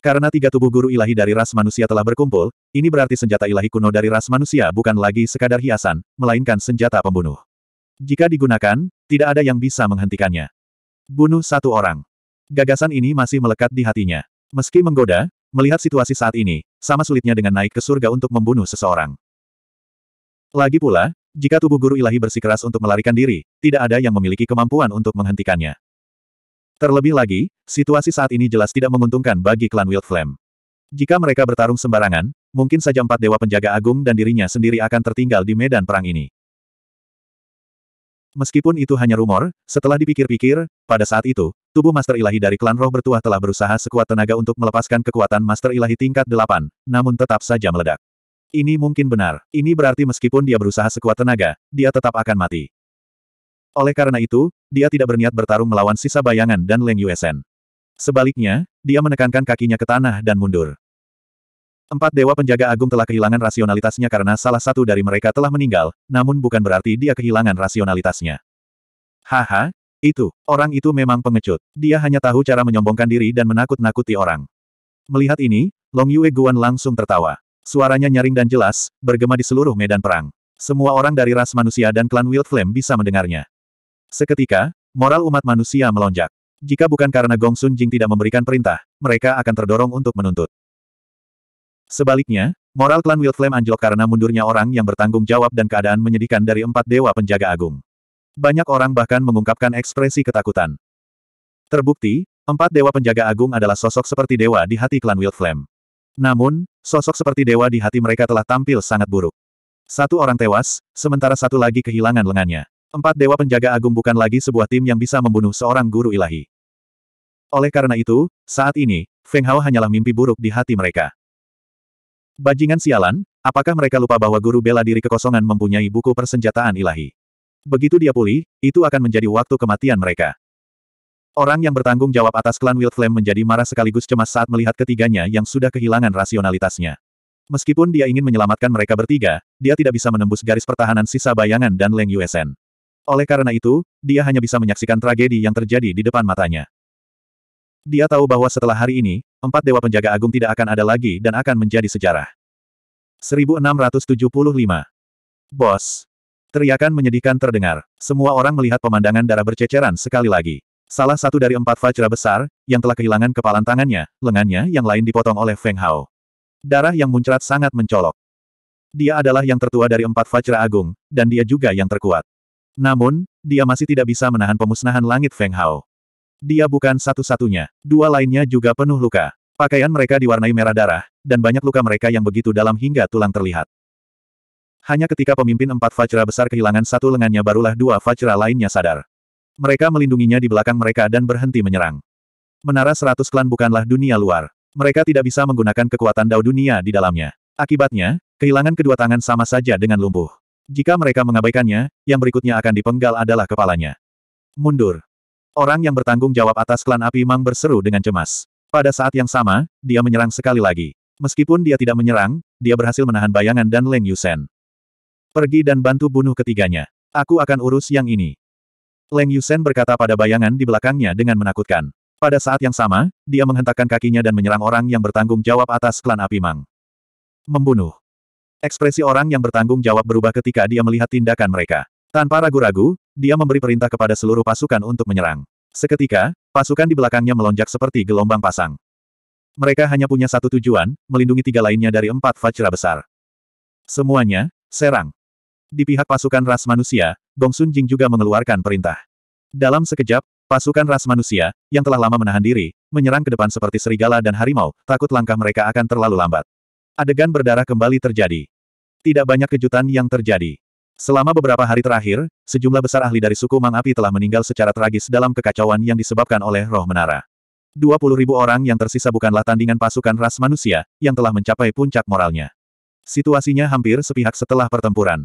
Karena tiga tubuh guru ilahi dari ras manusia telah berkumpul, ini berarti senjata ilahi kuno dari ras manusia bukan lagi sekadar hiasan, melainkan senjata pembunuh. Jika digunakan, tidak ada yang bisa menghentikannya. Bunuh satu orang. Gagasan ini masih melekat di hatinya. Meski menggoda, melihat situasi saat ini, sama sulitnya dengan naik ke surga untuk membunuh seseorang. Lagi pula, jika tubuh guru ilahi bersikeras untuk melarikan diri, tidak ada yang memiliki kemampuan untuk menghentikannya. Terlebih lagi, situasi saat ini jelas tidak menguntungkan bagi klan Wild Flame. Jika mereka bertarung sembarangan, mungkin saja empat dewa penjaga agung dan dirinya sendiri akan tertinggal di medan perang ini. Meskipun itu hanya rumor, setelah dipikir-pikir, pada saat itu, tubuh Master Ilahi dari klan roh bertuah telah berusaha sekuat tenaga untuk melepaskan kekuatan Master Ilahi tingkat 8, namun tetap saja meledak. Ini mungkin benar. Ini berarti meskipun dia berusaha sekuat tenaga, dia tetap akan mati. Oleh karena itu, dia tidak berniat bertarung melawan sisa bayangan dan Leng Yuesen. Sebaliknya, dia menekankan kakinya ke tanah dan mundur. Empat dewa penjaga agung telah kehilangan rasionalitasnya karena salah satu dari mereka telah meninggal, namun bukan berarti dia kehilangan rasionalitasnya. Haha, itu, orang itu memang pengecut. Dia hanya tahu cara menyombongkan diri dan menakut-nakuti orang. Melihat ini, Long Yue Guan langsung tertawa. Suaranya nyaring dan jelas, bergema di seluruh medan perang. Semua orang dari ras manusia dan klan Wild Flame bisa mendengarnya. Seketika, moral umat manusia melonjak. Jika bukan karena Gong Sun Jing tidak memberikan perintah, mereka akan terdorong untuk menuntut. Sebaliknya, moral klan Wildflame anjlok karena mundurnya orang yang bertanggung jawab dan keadaan menyedihkan dari empat dewa penjaga agung. Banyak orang bahkan mengungkapkan ekspresi ketakutan. Terbukti, empat dewa penjaga agung adalah sosok seperti dewa di hati klan Wildflame. Namun, sosok seperti dewa di hati mereka telah tampil sangat buruk. Satu orang tewas, sementara satu lagi kehilangan lengannya. Empat dewa penjaga agung bukan lagi sebuah tim yang bisa membunuh seorang guru ilahi. Oleh karena itu, saat ini, Feng Hao hanyalah mimpi buruk di hati mereka. Bajingan sialan, apakah mereka lupa bahwa guru bela diri kekosongan mempunyai buku persenjataan ilahi? Begitu dia pulih, itu akan menjadi waktu kematian mereka. Orang yang bertanggung jawab atas klan Wild Flame menjadi marah sekaligus cemas saat melihat ketiganya yang sudah kehilangan rasionalitasnya. Meskipun dia ingin menyelamatkan mereka bertiga, dia tidak bisa menembus garis pertahanan sisa bayangan dan Leng Yuesen. Oleh karena itu, dia hanya bisa menyaksikan tragedi yang terjadi di depan matanya. Dia tahu bahwa setelah hari ini, empat dewa penjaga agung tidak akan ada lagi dan akan menjadi sejarah. 1675. Bos. Teriakan menyedihkan terdengar. Semua orang melihat pemandangan darah berceceran sekali lagi. Salah satu dari empat Vajra besar, yang telah kehilangan kepalan tangannya, lengannya yang lain dipotong oleh Feng Hao. Darah yang muncrat sangat mencolok. Dia adalah yang tertua dari empat Vajra Agung, dan dia juga yang terkuat. Namun, dia masih tidak bisa menahan pemusnahan langit Feng Hao. Dia bukan satu-satunya. Dua lainnya juga penuh luka. Pakaian mereka diwarnai merah darah, dan banyak luka mereka yang begitu dalam hingga tulang terlihat. Hanya ketika pemimpin empat Fajra besar kehilangan satu lengannya barulah dua Fajra lainnya sadar. Mereka melindunginya di belakang mereka dan berhenti menyerang. Menara seratus klan bukanlah dunia luar. Mereka tidak bisa menggunakan kekuatan dao dunia di dalamnya. Akibatnya, kehilangan kedua tangan sama saja dengan lumpuh. Jika mereka mengabaikannya, yang berikutnya akan dipenggal adalah kepalanya. Mundur. Orang yang bertanggung jawab atas klan api Mang berseru dengan cemas. Pada saat yang sama, dia menyerang sekali lagi. Meskipun dia tidak menyerang, dia berhasil menahan bayangan dan Leng Yusen. Pergi dan bantu bunuh ketiganya. Aku akan urus yang ini. Leng Yusen berkata pada bayangan di belakangnya dengan menakutkan. Pada saat yang sama, dia menghentakkan kakinya dan menyerang orang yang bertanggung jawab atas klan api Mang. Membunuh. Ekspresi orang yang bertanggung jawab berubah ketika dia melihat tindakan mereka. Tanpa ragu-ragu, dia memberi perintah kepada seluruh pasukan untuk menyerang. Seketika, pasukan di belakangnya melonjak seperti gelombang pasang. Mereka hanya punya satu tujuan, melindungi tiga lainnya dari empat Vajra besar. Semuanya, serang. Di pihak pasukan ras manusia, Gong Sun Jing juga mengeluarkan perintah. Dalam sekejap, pasukan ras manusia, yang telah lama menahan diri, menyerang ke depan seperti serigala dan harimau, takut langkah mereka akan terlalu lambat. Adegan berdarah kembali terjadi. Tidak banyak kejutan yang terjadi. Selama beberapa hari terakhir, sejumlah besar ahli dari suku Mang Api telah meninggal secara tragis dalam kekacauan yang disebabkan oleh roh menara. 20 ribu orang yang tersisa bukanlah tandingan pasukan ras manusia, yang telah mencapai puncak moralnya. Situasinya hampir sepihak setelah pertempuran.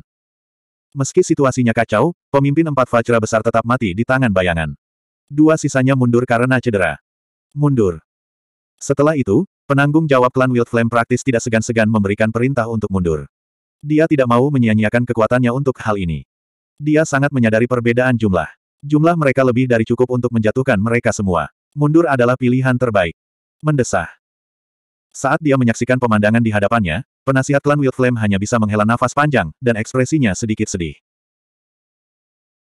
Meski situasinya kacau, pemimpin empat fajra besar tetap mati di tangan bayangan. Dua sisanya mundur karena cedera. Mundur. Setelah itu, penanggung jawab klan Wild Flame praktis tidak segan-segan memberikan perintah untuk mundur. Dia tidak mau menyia-nyiakan kekuatannya untuk hal ini. Dia sangat menyadari perbedaan jumlah. Jumlah mereka lebih dari cukup untuk menjatuhkan mereka semua. Mundur adalah pilihan terbaik. Mendesah. Saat dia menyaksikan pemandangan di hadapannya, penasihat klan Flame hanya bisa menghela nafas panjang, dan ekspresinya sedikit sedih.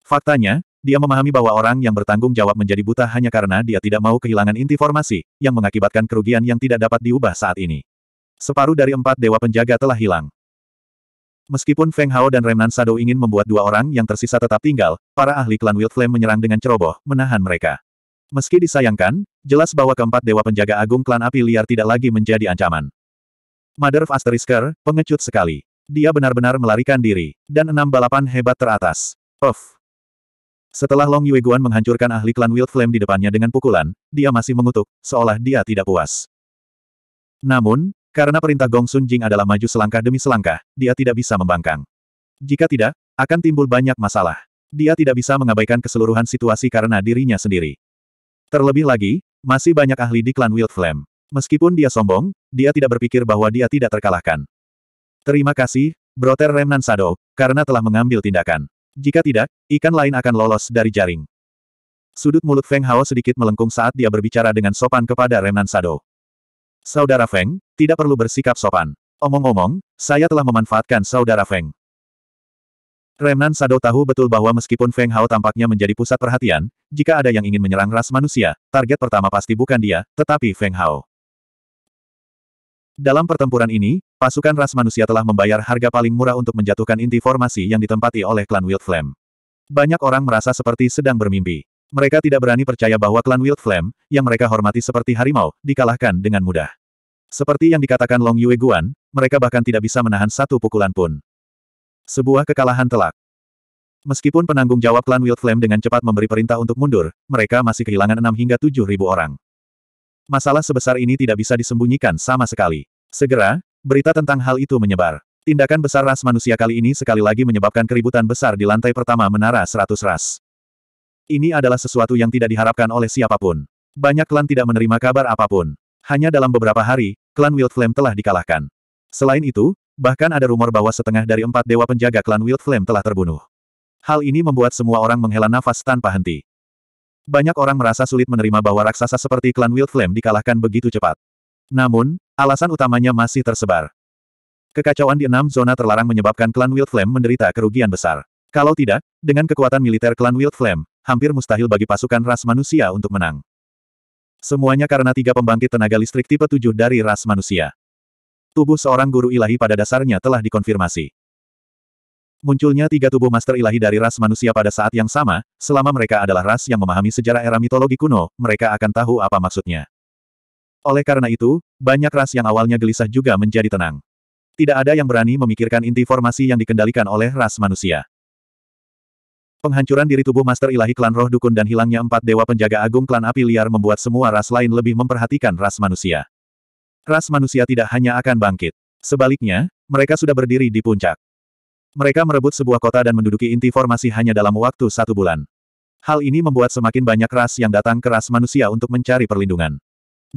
Faktanya, dia memahami bahwa orang yang bertanggung jawab menjadi buta hanya karena dia tidak mau kehilangan inti formasi, yang mengakibatkan kerugian yang tidak dapat diubah saat ini. Separuh dari empat dewa penjaga telah hilang. Meskipun Feng Hao dan Remnan Sado ingin membuat dua orang yang tersisa tetap tinggal, para ahli klan Wild Flame menyerang dengan ceroboh, menahan mereka. Meski disayangkan, jelas bahwa keempat dewa penjaga agung klan api liar tidak lagi menjadi ancaman. Mother of Asterisker, pengecut sekali. Dia benar-benar melarikan diri, dan enam balapan hebat teratas. Off. Setelah Long Yueguan menghancurkan ahli klan Wild Flame di depannya dengan pukulan, dia masih mengutuk, seolah dia tidak puas. Namun, karena perintah Gong Sun Jing adalah maju selangkah demi selangkah, dia tidak bisa membangkang. Jika tidak, akan timbul banyak masalah. Dia tidak bisa mengabaikan keseluruhan situasi karena dirinya sendiri. Terlebih lagi, masih banyak ahli di klan Wild Flame. Meskipun dia sombong, dia tidak berpikir bahwa dia tidak terkalahkan. Terima kasih, Broter Remnan Sado, karena telah mengambil tindakan. Jika tidak, ikan lain akan lolos dari jaring. Sudut mulut Feng Hao sedikit melengkung saat dia berbicara dengan sopan kepada Remnan Sado. Saudara Feng, tidak perlu bersikap sopan. Omong-omong, saya telah memanfaatkan saudara Feng. Remnan Sado tahu betul bahwa meskipun Feng Hao tampaknya menjadi pusat perhatian, jika ada yang ingin menyerang ras manusia, target pertama pasti bukan dia, tetapi Feng Hao. Dalam pertempuran ini, pasukan ras manusia telah membayar harga paling murah untuk menjatuhkan inti formasi yang ditempati oleh klan Wild Flame. Banyak orang merasa seperti sedang bermimpi. Mereka tidak berani percaya bahwa klan Wild Flame, yang mereka hormati seperti harimau, dikalahkan dengan mudah. Seperti yang dikatakan Long Yue Guan, mereka bahkan tidak bisa menahan satu pukulan pun. Sebuah kekalahan telak. Meskipun penanggung jawab klan Wild Flame dengan cepat memberi perintah untuk mundur, mereka masih kehilangan 6 hingga 7 ribu orang. Masalah sebesar ini tidak bisa disembunyikan sama sekali. Segera, berita tentang hal itu menyebar. Tindakan besar ras manusia kali ini sekali lagi menyebabkan keributan besar di lantai pertama menara 100 ras. Ini adalah sesuatu yang tidak diharapkan oleh siapapun. Banyak klan tidak menerima kabar apapun. Hanya dalam beberapa hari, klan Wild Flame telah dikalahkan. Selain itu, bahkan ada rumor bahwa setengah dari empat dewa penjaga klan Wild Flame telah terbunuh. Hal ini membuat semua orang menghela nafas tanpa henti. Banyak orang merasa sulit menerima bahwa raksasa seperti klan Wild Flame dikalahkan begitu cepat. Namun, alasan utamanya masih tersebar. Kekacauan di enam zona terlarang menyebabkan klan Wild Flame menderita kerugian besar. Kalau tidak, dengan kekuatan militer klan Wild Flame, hampir mustahil bagi pasukan ras manusia untuk menang. Semuanya karena tiga pembangkit tenaga listrik tipe 7 dari ras manusia. Tubuh seorang guru ilahi pada dasarnya telah dikonfirmasi. Munculnya tiga tubuh master ilahi dari ras manusia pada saat yang sama, selama mereka adalah ras yang memahami sejarah era mitologi kuno, mereka akan tahu apa maksudnya. Oleh karena itu, banyak ras yang awalnya gelisah juga menjadi tenang. Tidak ada yang berani memikirkan inti formasi yang dikendalikan oleh ras manusia. Penghancuran diri tubuh Master Ilahi Klan Roh Dukun dan hilangnya empat dewa penjaga agung klan api liar membuat semua ras lain lebih memperhatikan ras manusia. Ras manusia tidak hanya akan bangkit. Sebaliknya, mereka sudah berdiri di puncak. Mereka merebut sebuah kota dan menduduki inti formasi hanya dalam waktu satu bulan. Hal ini membuat semakin banyak ras yang datang ke ras manusia untuk mencari perlindungan.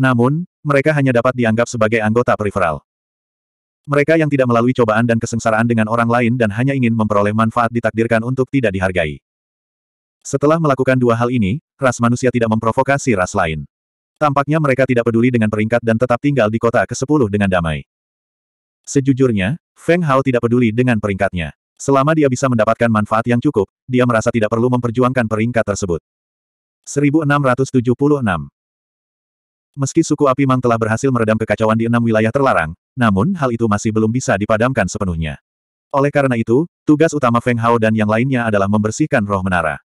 Namun, mereka hanya dapat dianggap sebagai anggota peripheral. Mereka yang tidak melalui cobaan dan kesengsaraan dengan orang lain dan hanya ingin memperoleh manfaat ditakdirkan untuk tidak dihargai. Setelah melakukan dua hal ini, ras manusia tidak memprovokasi ras lain. Tampaknya mereka tidak peduli dengan peringkat dan tetap tinggal di kota ke-10 dengan damai. Sejujurnya, Feng Hao tidak peduli dengan peringkatnya. Selama dia bisa mendapatkan manfaat yang cukup, dia merasa tidak perlu memperjuangkan peringkat tersebut. 1676 Meski suku api Mang telah berhasil meredam kekacauan di enam wilayah terlarang, namun hal itu masih belum bisa dipadamkan sepenuhnya. Oleh karena itu, tugas utama Feng Hao dan yang lainnya adalah membersihkan roh menara.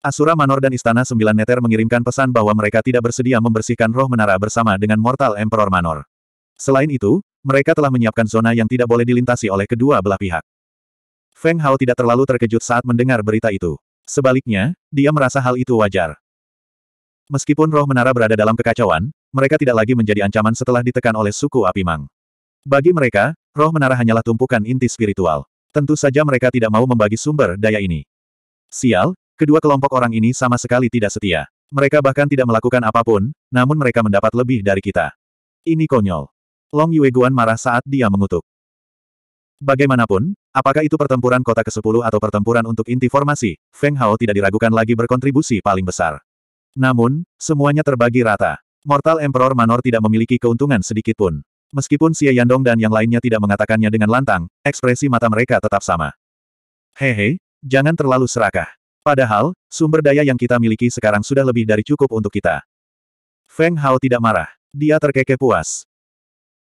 Asura Manor dan Istana Sembilan Neter mengirimkan pesan bahwa mereka tidak bersedia membersihkan roh menara bersama dengan Mortal Emperor Manor. Selain itu, mereka telah menyiapkan zona yang tidak boleh dilintasi oleh kedua belah pihak. Feng Hao tidak terlalu terkejut saat mendengar berita itu. Sebaliknya, dia merasa hal itu wajar. Meskipun roh menara berada dalam kekacauan, mereka tidak lagi menjadi ancaman setelah ditekan oleh suku api Mang. Bagi mereka, roh menara hanyalah tumpukan inti spiritual. Tentu saja mereka tidak mau membagi sumber daya ini. Sial, kedua kelompok orang ini sama sekali tidak setia. Mereka bahkan tidak melakukan apapun, namun mereka mendapat lebih dari kita. Ini konyol. Long Yueguan marah saat dia mengutuk. Bagaimanapun, apakah itu pertempuran kota ke-10 atau pertempuran untuk inti formasi, Feng Hao tidak diragukan lagi berkontribusi paling besar. Namun, semuanya terbagi rata. Mortal Emperor Manor tidak memiliki keuntungan sedikit pun. Meskipun Xie Yandong dan yang lainnya tidak mengatakannya dengan lantang, ekspresi mata mereka tetap sama. Hehe, jangan terlalu serakah. Padahal, sumber daya yang kita miliki sekarang sudah lebih dari cukup untuk kita. Feng Hao tidak marah. Dia terkekeh puas.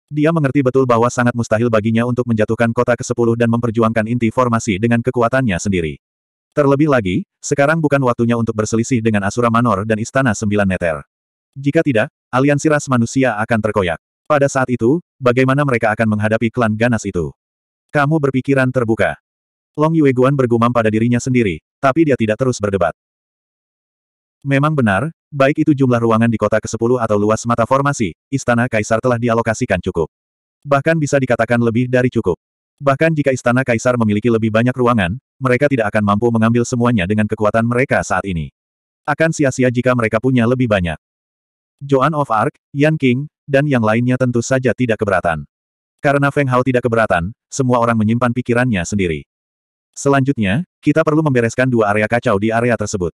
Dia mengerti betul bahwa sangat mustahil baginya untuk menjatuhkan kota ke-10 dan memperjuangkan inti formasi dengan kekuatannya sendiri. Terlebih lagi, sekarang bukan waktunya untuk berselisih dengan Asura Manor dan Istana Sembilan Neter. Jika tidak, aliansi ras manusia akan terkoyak. Pada saat itu, bagaimana mereka akan menghadapi klan ganas itu? Kamu berpikiran terbuka. Long Yueguan bergumam pada dirinya sendiri, tapi dia tidak terus berdebat. Memang benar, baik itu jumlah ruangan di kota ke-10 atau luas mata formasi, Istana Kaisar telah dialokasikan cukup. Bahkan bisa dikatakan lebih dari cukup. Bahkan jika Istana Kaisar memiliki lebih banyak ruangan, mereka tidak akan mampu mengambil semuanya dengan kekuatan mereka saat ini. Akan sia-sia jika mereka punya lebih banyak. Joan of Arc, Yan King, dan yang lainnya tentu saja tidak keberatan. Karena Feng Hao tidak keberatan, semua orang menyimpan pikirannya sendiri. Selanjutnya, kita perlu membereskan dua area kacau di area tersebut.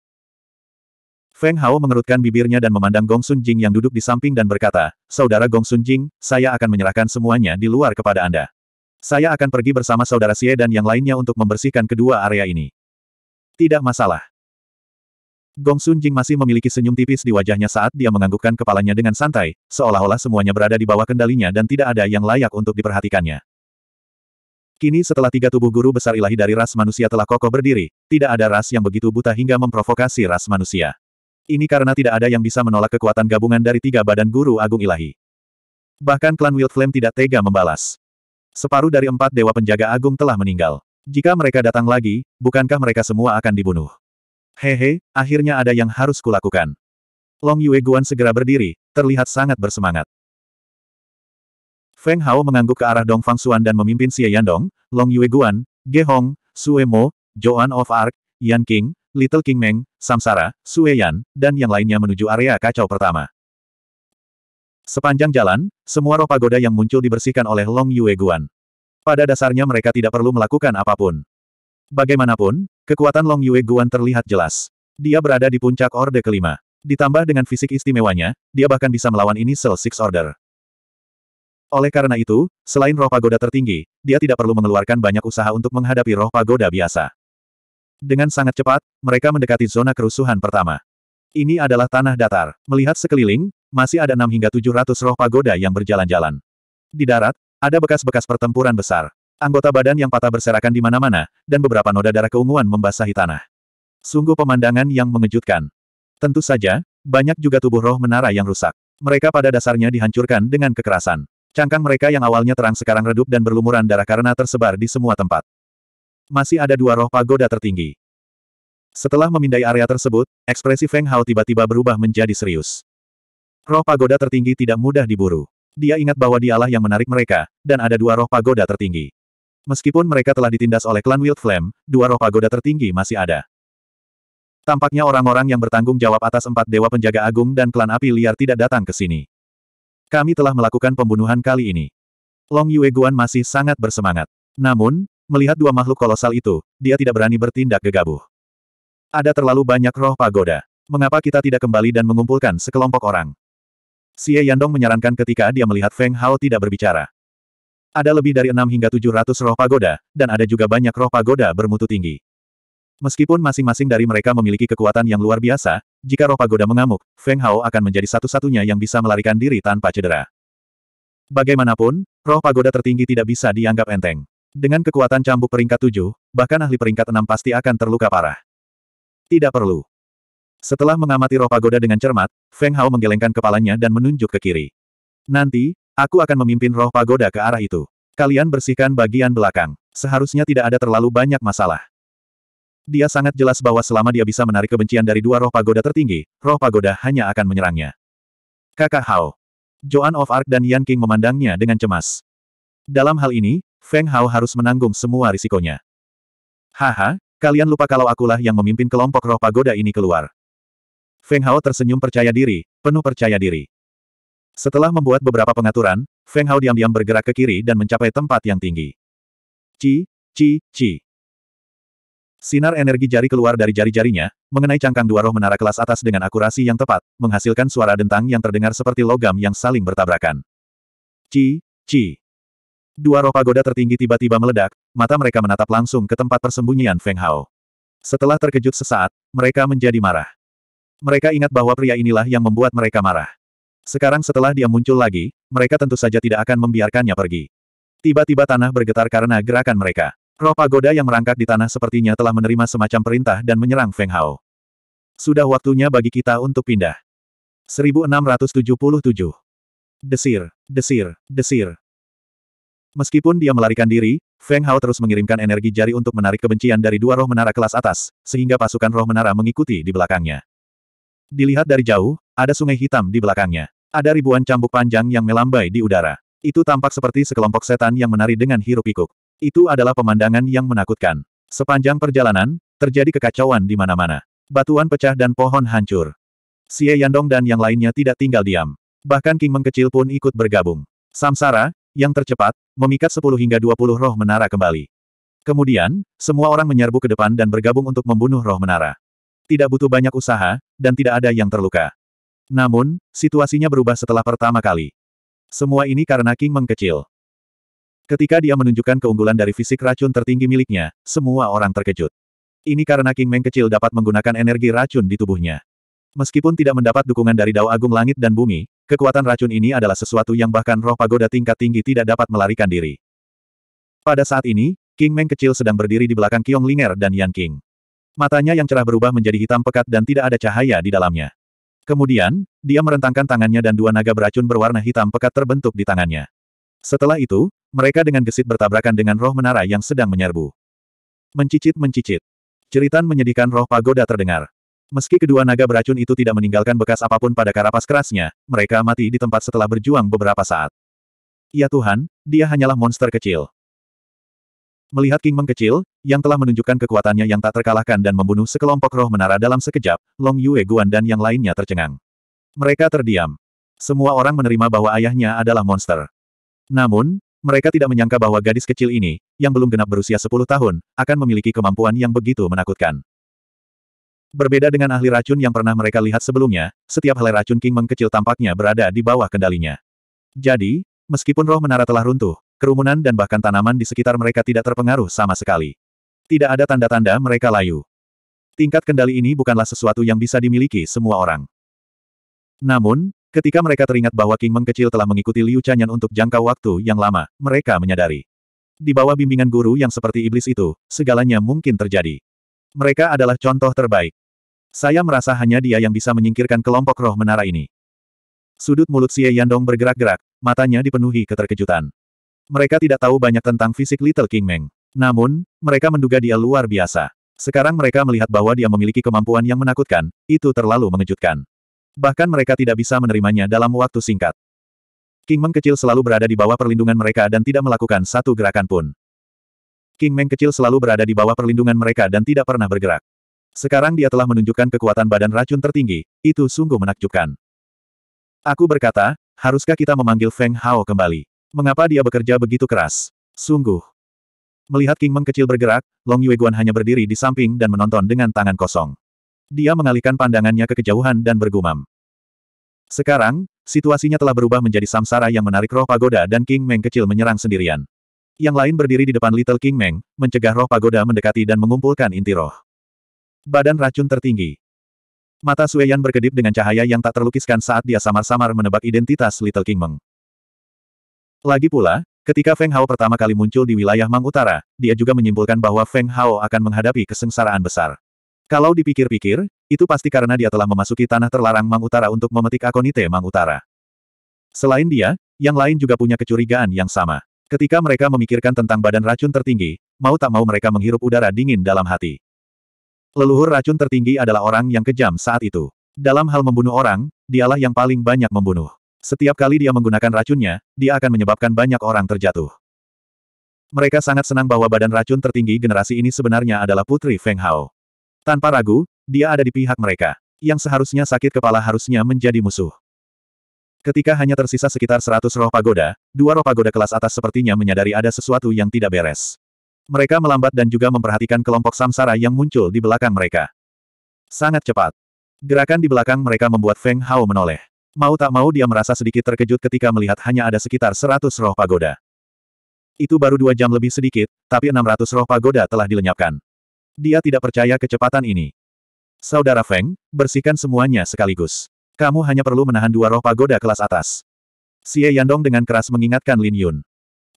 Feng Hao mengerutkan bibirnya dan memandang Gong Sun Jing yang duduk di samping dan berkata, Saudara Gong Sun Jing, saya akan menyerahkan semuanya di luar kepada Anda. Saya akan pergi bersama saudara Xie dan yang lainnya untuk membersihkan kedua area ini. Tidak masalah. Gong Sun Jing masih memiliki senyum tipis di wajahnya saat dia menganggukkan kepalanya dengan santai, seolah-olah semuanya berada di bawah kendalinya dan tidak ada yang layak untuk diperhatikannya. Kini setelah tiga tubuh guru besar ilahi dari ras manusia telah kokoh berdiri, tidak ada ras yang begitu buta hingga memprovokasi ras manusia. Ini karena tidak ada yang bisa menolak kekuatan gabungan dari tiga badan guru agung ilahi. Bahkan klan Wild Flame tidak tega membalas. Separuh dari empat dewa penjaga agung telah meninggal. Jika mereka datang lagi, bukankah mereka semua akan dibunuh? Hehe, akhirnya ada yang harus kulakukan. Long Yue Guan segera berdiri, terlihat sangat bersemangat. Feng Hao mengangguk ke arah Dong Fang Xuan dan memimpin Xie Yandong, Long Yue Guan, Ge Hong, Sue Mo, Joan of Arc, Yan King, Little King Meng, Samsara, Sue Yan, dan yang lainnya menuju area kacau pertama. Sepanjang jalan, semua roh pagoda yang muncul dibersihkan oleh Long Yue Guan. Pada dasarnya mereka tidak perlu melakukan apapun. Bagaimanapun, kekuatan Long Yue Guan terlihat jelas. Dia berada di puncak Orde kelima. Ditambah dengan fisik istimewanya, dia bahkan bisa melawan ini sel Six Order. Oleh karena itu, selain roh pagoda tertinggi, dia tidak perlu mengeluarkan banyak usaha untuk menghadapi roh pagoda biasa. Dengan sangat cepat, mereka mendekati zona kerusuhan pertama. Ini adalah tanah datar. Melihat sekeliling, masih ada 6 hingga 700 roh pagoda yang berjalan-jalan. Di darat, ada bekas-bekas pertempuran besar. Anggota badan yang patah berserakan di mana-mana, dan beberapa noda darah keunguan membasahi tanah. Sungguh pemandangan yang mengejutkan. Tentu saja, banyak juga tubuh roh menara yang rusak. Mereka pada dasarnya dihancurkan dengan kekerasan. Cangkang mereka yang awalnya terang sekarang redup dan berlumuran darah karena tersebar di semua tempat. Masih ada dua roh pagoda tertinggi. Setelah memindai area tersebut, ekspresi Feng Hao tiba-tiba berubah menjadi serius. Roh pagoda tertinggi tidak mudah diburu. Dia ingat bahwa dialah yang menarik mereka, dan ada dua roh pagoda tertinggi. Meskipun mereka telah ditindas oleh klan Wild Flame, dua roh pagoda tertinggi masih ada. Tampaknya orang-orang yang bertanggung jawab atas empat dewa penjaga agung dan klan api liar tidak datang ke sini. Kami telah melakukan pembunuhan kali ini. Long Yue Guan masih sangat bersemangat. Namun, melihat dua makhluk kolosal itu, dia tidak berani bertindak gegabah. Ada terlalu banyak roh pagoda. Mengapa kita tidak kembali dan mengumpulkan sekelompok orang? Xie Yandong menyarankan ketika dia melihat Feng Hao tidak berbicara. Ada lebih dari enam hingga tujuh ratus roh pagoda, dan ada juga banyak roh pagoda bermutu tinggi. Meskipun masing-masing dari mereka memiliki kekuatan yang luar biasa, jika roh pagoda mengamuk, Feng Hao akan menjadi satu-satunya yang bisa melarikan diri tanpa cedera. Bagaimanapun, roh pagoda tertinggi tidak bisa dianggap enteng. Dengan kekuatan cambuk peringkat tujuh, bahkan ahli peringkat enam pasti akan terluka parah. Tidak perlu. Setelah mengamati roh pagoda dengan cermat, Feng Hao menggelengkan kepalanya dan menunjuk ke kiri. Nanti, aku akan memimpin roh pagoda ke arah itu. Kalian bersihkan bagian belakang. Seharusnya tidak ada terlalu banyak masalah. Dia sangat jelas bahwa selama dia bisa menarik kebencian dari dua roh pagoda tertinggi, roh pagoda hanya akan menyerangnya. Kakak Hao. Joan of Arc dan Yan King memandangnya dengan cemas. Dalam hal ini, Feng Hao harus menanggung semua risikonya. Haha, kalian lupa kalau akulah yang memimpin kelompok roh pagoda ini keluar. Feng Hao tersenyum percaya diri, penuh percaya diri. Setelah membuat beberapa pengaturan, Feng Hao diam-diam bergerak ke kiri dan mencapai tempat yang tinggi. Ci, ci, ci. Sinar energi jari keluar dari jari-jarinya, mengenai cangkang dua roh menara kelas atas dengan akurasi yang tepat, menghasilkan suara dentang yang terdengar seperti logam yang saling bertabrakan. Ci, ci. Dua roh pagoda tertinggi tiba-tiba meledak, mata mereka menatap langsung ke tempat persembunyian Feng Hao. Setelah terkejut sesaat, mereka menjadi marah. Mereka ingat bahwa pria inilah yang membuat mereka marah. Sekarang setelah dia muncul lagi, mereka tentu saja tidak akan membiarkannya pergi. Tiba-tiba tanah bergetar karena gerakan mereka. Roh pagoda yang merangkak di tanah sepertinya telah menerima semacam perintah dan menyerang Feng Hao. Sudah waktunya bagi kita untuk pindah. 1677 Desir, desir, desir. Meskipun dia melarikan diri, Feng Hao terus mengirimkan energi jari untuk menarik kebencian dari dua roh menara kelas atas, sehingga pasukan roh menara mengikuti di belakangnya. Dilihat dari jauh, ada sungai hitam di belakangnya. Ada ribuan cambuk panjang yang melambai di udara. Itu tampak seperti sekelompok setan yang menari dengan hirup pikuk Itu adalah pemandangan yang menakutkan. Sepanjang perjalanan, terjadi kekacauan di mana-mana. Batuan pecah dan pohon hancur. Xie Yandong dan yang lainnya tidak tinggal diam. Bahkan King Mengkecil pun ikut bergabung. Samsara, yang tercepat, memikat 10 hingga 20 roh menara kembali. Kemudian, semua orang menyerbu ke depan dan bergabung untuk membunuh roh menara. Tidak butuh banyak usaha, dan tidak ada yang terluka. Namun, situasinya berubah setelah pertama kali. Semua ini karena King mengkecil. Ketika dia menunjukkan keunggulan dari fisik racun tertinggi miliknya, semua orang terkejut. Ini karena King Meng kecil dapat menggunakan energi racun di tubuhnya. Meskipun tidak mendapat dukungan dari Dao Agung Langit dan Bumi, kekuatan racun ini adalah sesuatu yang bahkan roh pagoda tingkat tinggi tidak dapat melarikan diri. Pada saat ini, King Meng kecil sedang berdiri di belakang Kiong Linger dan Yan King. Matanya yang cerah berubah menjadi hitam pekat dan tidak ada cahaya di dalamnya. Kemudian, dia merentangkan tangannya dan dua naga beracun berwarna hitam pekat terbentuk di tangannya. Setelah itu, mereka dengan gesit bertabrakan dengan roh menara yang sedang menyerbu. Mencicit-mencicit. Ceritan menyedihkan roh pagoda terdengar. Meski kedua naga beracun itu tidak meninggalkan bekas apapun pada karapas kerasnya, mereka mati di tempat setelah berjuang beberapa saat. Ya Tuhan, dia hanyalah monster kecil. Melihat King mengkecil, yang telah menunjukkan kekuatannya yang tak terkalahkan dan membunuh sekelompok roh menara dalam sekejap, Long Yue Guan dan yang lainnya tercengang. Mereka terdiam. Semua orang menerima bahwa ayahnya adalah monster. Namun, mereka tidak menyangka bahwa gadis kecil ini, yang belum genap berusia 10 tahun, akan memiliki kemampuan yang begitu menakutkan. Berbeda dengan ahli racun yang pernah mereka lihat sebelumnya, setiap helai racun King mengkecil tampaknya berada di bawah kendalinya. Jadi, meskipun roh menara telah runtuh, kerumunan dan bahkan tanaman di sekitar mereka tidak terpengaruh sama sekali. Tidak ada tanda-tanda mereka layu. Tingkat kendali ini bukanlah sesuatu yang bisa dimiliki semua orang. Namun, ketika mereka teringat bahwa King Meng kecil telah mengikuti Liu Chanyan untuk jangka waktu yang lama, mereka menyadari. Di bawah bimbingan guru yang seperti iblis itu, segalanya mungkin terjadi. Mereka adalah contoh terbaik. Saya merasa hanya dia yang bisa menyingkirkan kelompok roh menara ini. Sudut mulut Xie Yandong bergerak-gerak, matanya dipenuhi keterkejutan. Mereka tidak tahu banyak tentang fisik Little King Meng. Namun, mereka menduga dia luar biasa. Sekarang mereka melihat bahwa dia memiliki kemampuan yang menakutkan, itu terlalu mengejutkan. Bahkan mereka tidak bisa menerimanya dalam waktu singkat. King Meng kecil selalu berada di bawah perlindungan mereka dan tidak melakukan satu gerakan pun. King Meng kecil selalu berada di bawah perlindungan mereka dan tidak pernah bergerak. Sekarang dia telah menunjukkan kekuatan badan racun tertinggi, itu sungguh menakjubkan. Aku berkata, haruskah kita memanggil Feng Hao kembali? Mengapa dia bekerja begitu keras? Sungguh. Melihat King Meng kecil bergerak, Long Yueguan hanya berdiri di samping dan menonton dengan tangan kosong. Dia mengalihkan pandangannya ke kejauhan dan bergumam. Sekarang, situasinya telah berubah menjadi samsara yang menarik roh pagoda dan King Meng kecil menyerang sendirian. Yang lain berdiri di depan Little King Meng, mencegah roh pagoda mendekati dan mengumpulkan inti roh. Badan racun tertinggi. Mata Sueyan berkedip dengan cahaya yang tak terlukiskan saat dia samar-samar menebak identitas Little King Meng. Lagi pula, ketika Feng Hao pertama kali muncul di wilayah Mang Utara, dia juga menyimpulkan bahwa Feng Hao akan menghadapi kesengsaraan besar. Kalau dipikir-pikir, itu pasti karena dia telah memasuki tanah terlarang Mang Utara untuk memetik akonite Mang Utara. Selain dia, yang lain juga punya kecurigaan yang sama. Ketika mereka memikirkan tentang badan racun tertinggi, mau tak mau mereka menghirup udara dingin dalam hati. Leluhur racun tertinggi adalah orang yang kejam saat itu. Dalam hal membunuh orang, dialah yang paling banyak membunuh. Setiap kali dia menggunakan racunnya, dia akan menyebabkan banyak orang terjatuh. Mereka sangat senang bahwa badan racun tertinggi generasi ini sebenarnya adalah Putri Feng Hao. Tanpa ragu, dia ada di pihak mereka. Yang seharusnya sakit kepala harusnya menjadi musuh. Ketika hanya tersisa sekitar 100 roh pagoda, dua roh pagoda kelas atas sepertinya menyadari ada sesuatu yang tidak beres. Mereka melambat dan juga memperhatikan kelompok samsara yang muncul di belakang mereka. Sangat cepat. Gerakan di belakang mereka membuat Feng Hao menoleh. Mau tak mau dia merasa sedikit terkejut ketika melihat hanya ada sekitar 100 roh pagoda. Itu baru dua jam lebih sedikit, tapi 600 roh pagoda telah dilenyapkan. Dia tidak percaya kecepatan ini. Saudara Feng, bersihkan semuanya sekaligus. Kamu hanya perlu menahan dua roh pagoda kelas atas. Xie Yandong dengan keras mengingatkan Lin Yun.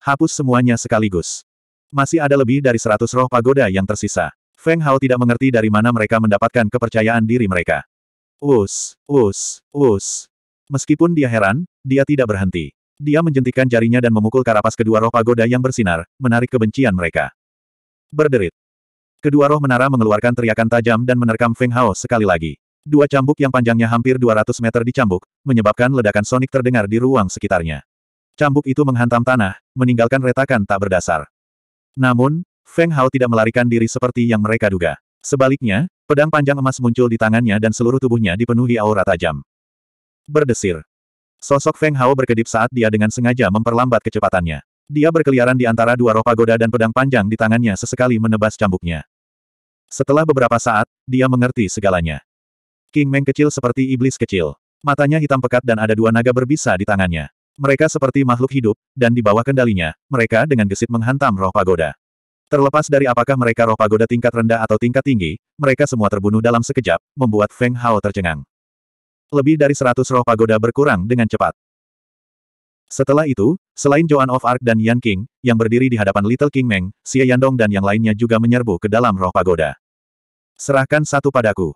Hapus semuanya sekaligus. Masih ada lebih dari 100 roh pagoda yang tersisa. Feng Hao tidak mengerti dari mana mereka mendapatkan kepercayaan diri mereka. Us, us, us. Meskipun dia heran, dia tidak berhenti. Dia menjentikan jarinya dan memukul karapas kedua roh pagoda yang bersinar, menarik kebencian mereka. Berderit. Kedua roh menara mengeluarkan teriakan tajam dan menerkam Feng Hao sekali lagi. Dua cambuk yang panjangnya hampir 200 meter dicambuk, menyebabkan ledakan sonik terdengar di ruang sekitarnya. Cambuk itu menghantam tanah, meninggalkan retakan tak berdasar. Namun, Feng Hao tidak melarikan diri seperti yang mereka duga. Sebaliknya, pedang panjang emas muncul di tangannya dan seluruh tubuhnya dipenuhi aura tajam berdesir. Sosok Feng Hao berkedip saat dia dengan sengaja memperlambat kecepatannya. Dia berkeliaran di antara dua roh pagoda dan pedang panjang di tangannya sesekali menebas cambuknya. Setelah beberapa saat, dia mengerti segalanya. King Meng kecil seperti iblis kecil. Matanya hitam pekat dan ada dua naga berbisa di tangannya. Mereka seperti makhluk hidup, dan di bawah kendalinya, mereka dengan gesit menghantam roh pagoda. Terlepas dari apakah mereka roh pagoda tingkat rendah atau tingkat tinggi, mereka semua terbunuh dalam sekejap, membuat Feng Hao tercengang lebih dari seratus roh pagoda berkurang dengan cepat. Setelah itu, selain Joan of Arc dan Yan King, yang berdiri di hadapan Little King Meng, Xie Yandong dan yang lainnya juga menyerbu ke dalam roh pagoda. Serahkan satu padaku.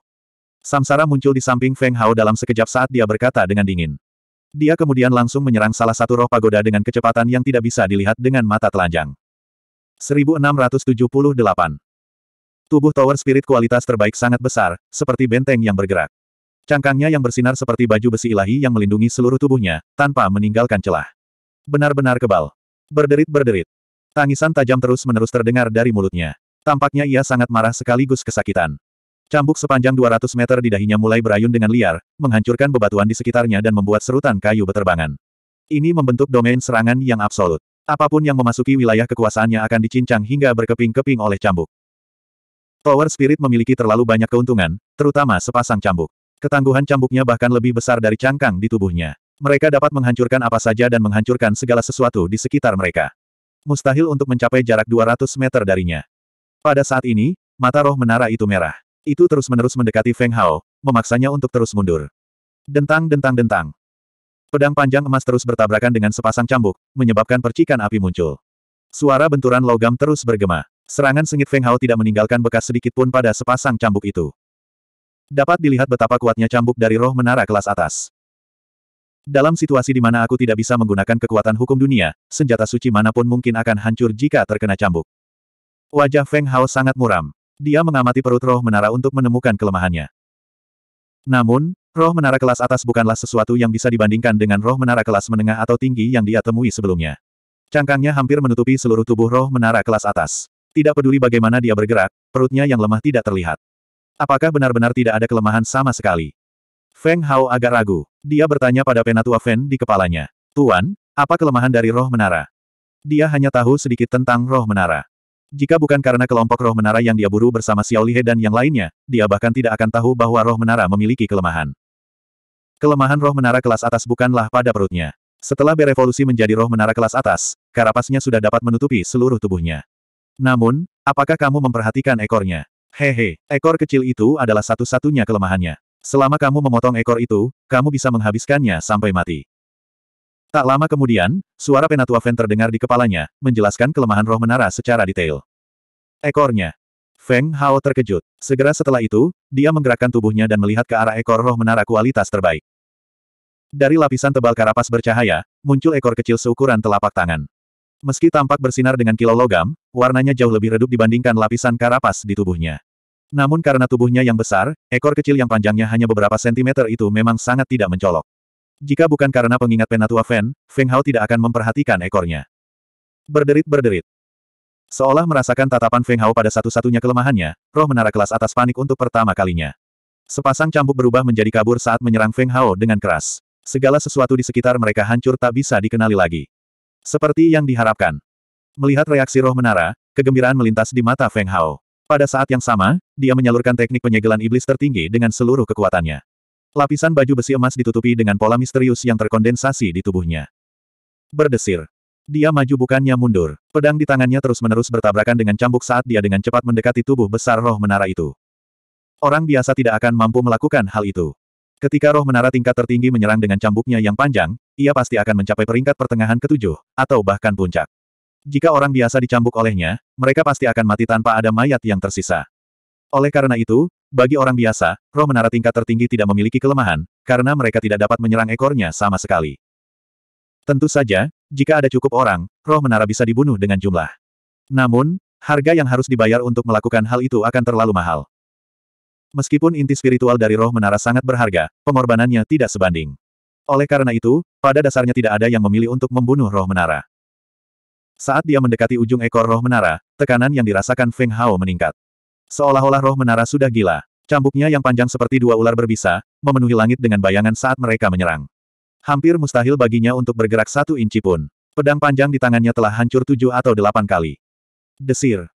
Samsara muncul di samping Feng Hao dalam sekejap saat dia berkata dengan dingin. Dia kemudian langsung menyerang salah satu roh pagoda dengan kecepatan yang tidak bisa dilihat dengan mata telanjang. 1678 Tubuh Tower Spirit kualitas terbaik sangat besar, seperti benteng yang bergerak. Cangkangnya yang bersinar seperti baju besi ilahi yang melindungi seluruh tubuhnya, tanpa meninggalkan celah. Benar-benar kebal. Berderit-berderit. Tangisan tajam terus-menerus terdengar dari mulutnya. Tampaknya ia sangat marah sekaligus kesakitan. Cambuk sepanjang 200 meter di dahinya mulai berayun dengan liar, menghancurkan bebatuan di sekitarnya dan membuat serutan kayu beterbangan. Ini membentuk domain serangan yang absolut. Apapun yang memasuki wilayah kekuasaannya akan dicincang hingga berkeping-keping oleh cambuk. Power Spirit memiliki terlalu banyak keuntungan, terutama sepasang cambuk. Ketangguhan cambuknya bahkan lebih besar dari cangkang di tubuhnya. Mereka dapat menghancurkan apa saja dan menghancurkan segala sesuatu di sekitar mereka. Mustahil untuk mencapai jarak 200 meter darinya. Pada saat ini, mata roh menara itu merah. Itu terus-menerus mendekati Feng Hao, memaksanya untuk terus mundur. Dentang dentang dentang. Pedang panjang emas terus bertabrakan dengan sepasang cambuk, menyebabkan percikan api muncul. Suara benturan logam terus bergema. Serangan sengit Feng Hao tidak meninggalkan bekas sedikit pun pada sepasang cambuk itu. Dapat dilihat betapa kuatnya cambuk dari roh menara kelas atas. Dalam situasi di mana aku tidak bisa menggunakan kekuatan hukum dunia, senjata suci manapun mungkin akan hancur jika terkena cambuk. Wajah Feng Hao sangat muram. Dia mengamati perut roh menara untuk menemukan kelemahannya. Namun, roh menara kelas atas bukanlah sesuatu yang bisa dibandingkan dengan roh menara kelas menengah atau tinggi yang dia temui sebelumnya. Cangkangnya hampir menutupi seluruh tubuh roh menara kelas atas. Tidak peduli bagaimana dia bergerak, perutnya yang lemah tidak terlihat. Apakah benar-benar tidak ada kelemahan sama sekali? Feng Hao agak ragu. Dia bertanya pada penatua Fen di kepalanya. Tuan, apa kelemahan dari roh menara? Dia hanya tahu sedikit tentang roh menara. Jika bukan karena kelompok roh menara yang dia buru bersama Xiao Lihe dan yang lainnya, dia bahkan tidak akan tahu bahwa roh menara memiliki kelemahan. Kelemahan roh menara kelas atas bukanlah pada perutnya. Setelah berevolusi menjadi roh menara kelas atas, karapasnya sudah dapat menutupi seluruh tubuhnya. Namun, apakah kamu memperhatikan ekornya? Hehe, ekor kecil itu adalah satu-satunya kelemahannya. Selama kamu memotong ekor itu, kamu bisa menghabiskannya sampai mati. Tak lama kemudian, suara Penatua Feng terdengar di kepalanya, menjelaskan kelemahan roh menara secara detail. Ekornya. Feng Hao terkejut. Segera setelah itu, dia menggerakkan tubuhnya dan melihat ke arah ekor roh menara kualitas terbaik. Dari lapisan tebal karapas bercahaya, muncul ekor kecil seukuran telapak tangan. Meski tampak bersinar dengan kilau logam, warnanya jauh lebih redup dibandingkan lapisan karapas di tubuhnya. Namun karena tubuhnya yang besar, ekor kecil yang panjangnya hanya beberapa sentimeter itu memang sangat tidak mencolok. Jika bukan karena pengingat Penatua Fen, Feng Hao tidak akan memperhatikan ekornya. Berderit-berderit. Seolah merasakan tatapan Feng Hao pada satu-satunya kelemahannya, roh menara kelas atas panik untuk pertama kalinya. Sepasang cambuk berubah menjadi kabur saat menyerang Feng Hao dengan keras. Segala sesuatu di sekitar mereka hancur tak bisa dikenali lagi. Seperti yang diharapkan. Melihat reaksi roh menara, kegembiraan melintas di mata Feng Hao. Pada saat yang sama, dia menyalurkan teknik penyegelan iblis tertinggi dengan seluruh kekuatannya. Lapisan baju besi emas ditutupi dengan pola misterius yang terkondensasi di tubuhnya. Berdesir. Dia maju bukannya mundur. Pedang di tangannya terus-menerus bertabrakan dengan cambuk saat dia dengan cepat mendekati tubuh besar roh menara itu. Orang biasa tidak akan mampu melakukan hal itu. Ketika roh menara tingkat tertinggi menyerang dengan cambuknya yang panjang, ia pasti akan mencapai peringkat pertengahan ketujuh, atau bahkan puncak. Jika orang biasa dicambuk olehnya, mereka pasti akan mati tanpa ada mayat yang tersisa. Oleh karena itu, bagi orang biasa, roh menara tingkat tertinggi tidak memiliki kelemahan, karena mereka tidak dapat menyerang ekornya sama sekali. Tentu saja, jika ada cukup orang, roh menara bisa dibunuh dengan jumlah. Namun, harga yang harus dibayar untuk melakukan hal itu akan terlalu mahal. Meskipun inti spiritual dari roh menara sangat berharga, pengorbanannya tidak sebanding. Oleh karena itu, pada dasarnya tidak ada yang memilih untuk membunuh roh menara. Saat dia mendekati ujung ekor roh menara, tekanan yang dirasakan Feng Hao meningkat. Seolah-olah roh menara sudah gila. Cambuknya yang panjang seperti dua ular berbisa, memenuhi langit dengan bayangan saat mereka menyerang. Hampir mustahil baginya untuk bergerak satu inci pun. Pedang panjang di tangannya telah hancur tujuh atau delapan kali. Desir.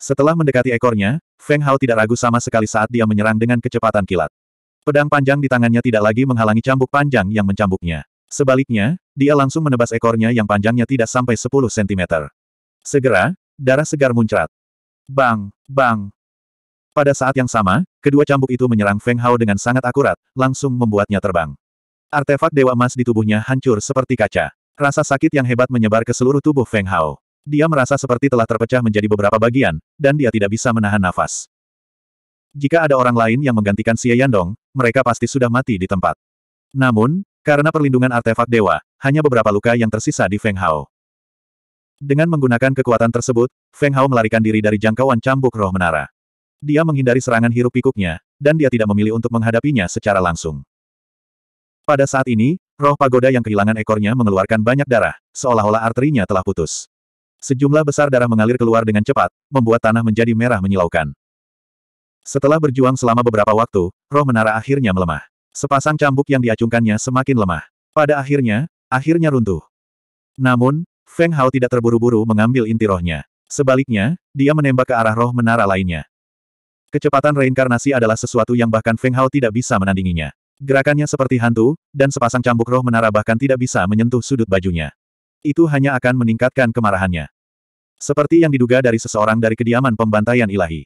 Setelah mendekati ekornya, Feng Hao tidak ragu sama sekali saat dia menyerang dengan kecepatan kilat. Pedang panjang di tangannya tidak lagi menghalangi cambuk panjang yang mencambuknya. Sebaliknya, dia langsung menebas ekornya yang panjangnya tidak sampai 10 cm. Segera, darah segar muncrat. Bang, bang. Pada saat yang sama, kedua cambuk itu menyerang Feng Hao dengan sangat akurat, langsung membuatnya terbang. Artefak dewa emas di tubuhnya hancur seperti kaca. Rasa sakit yang hebat menyebar ke seluruh tubuh Feng Hao. Dia merasa seperti telah terpecah menjadi beberapa bagian, dan dia tidak bisa menahan nafas. Jika ada orang lain yang menggantikan Xie Yandong, mereka pasti sudah mati di tempat. Namun, karena perlindungan artefak dewa, hanya beberapa luka yang tersisa di Feng Hao. Dengan menggunakan kekuatan tersebut, Feng Hao melarikan diri dari jangkauan cambuk roh menara. Dia menghindari serangan hirup pikuknya, dan dia tidak memilih untuk menghadapinya secara langsung. Pada saat ini, roh pagoda yang kehilangan ekornya mengeluarkan banyak darah, seolah-olah arterinya telah putus. Sejumlah besar darah mengalir keluar dengan cepat, membuat tanah menjadi merah menyilaukan. Setelah berjuang selama beberapa waktu, roh menara akhirnya melemah. Sepasang cambuk yang diacungkannya semakin lemah. Pada akhirnya, akhirnya runtuh. Namun, Feng Hao tidak terburu-buru mengambil inti rohnya. Sebaliknya, dia menembak ke arah roh menara lainnya. Kecepatan reinkarnasi adalah sesuatu yang bahkan Feng Hao tidak bisa menandinginya. Gerakannya seperti hantu, dan sepasang cambuk roh menara bahkan tidak bisa menyentuh sudut bajunya. Itu hanya akan meningkatkan kemarahannya. Seperti yang diduga dari seseorang dari kediaman pembantaian ilahi.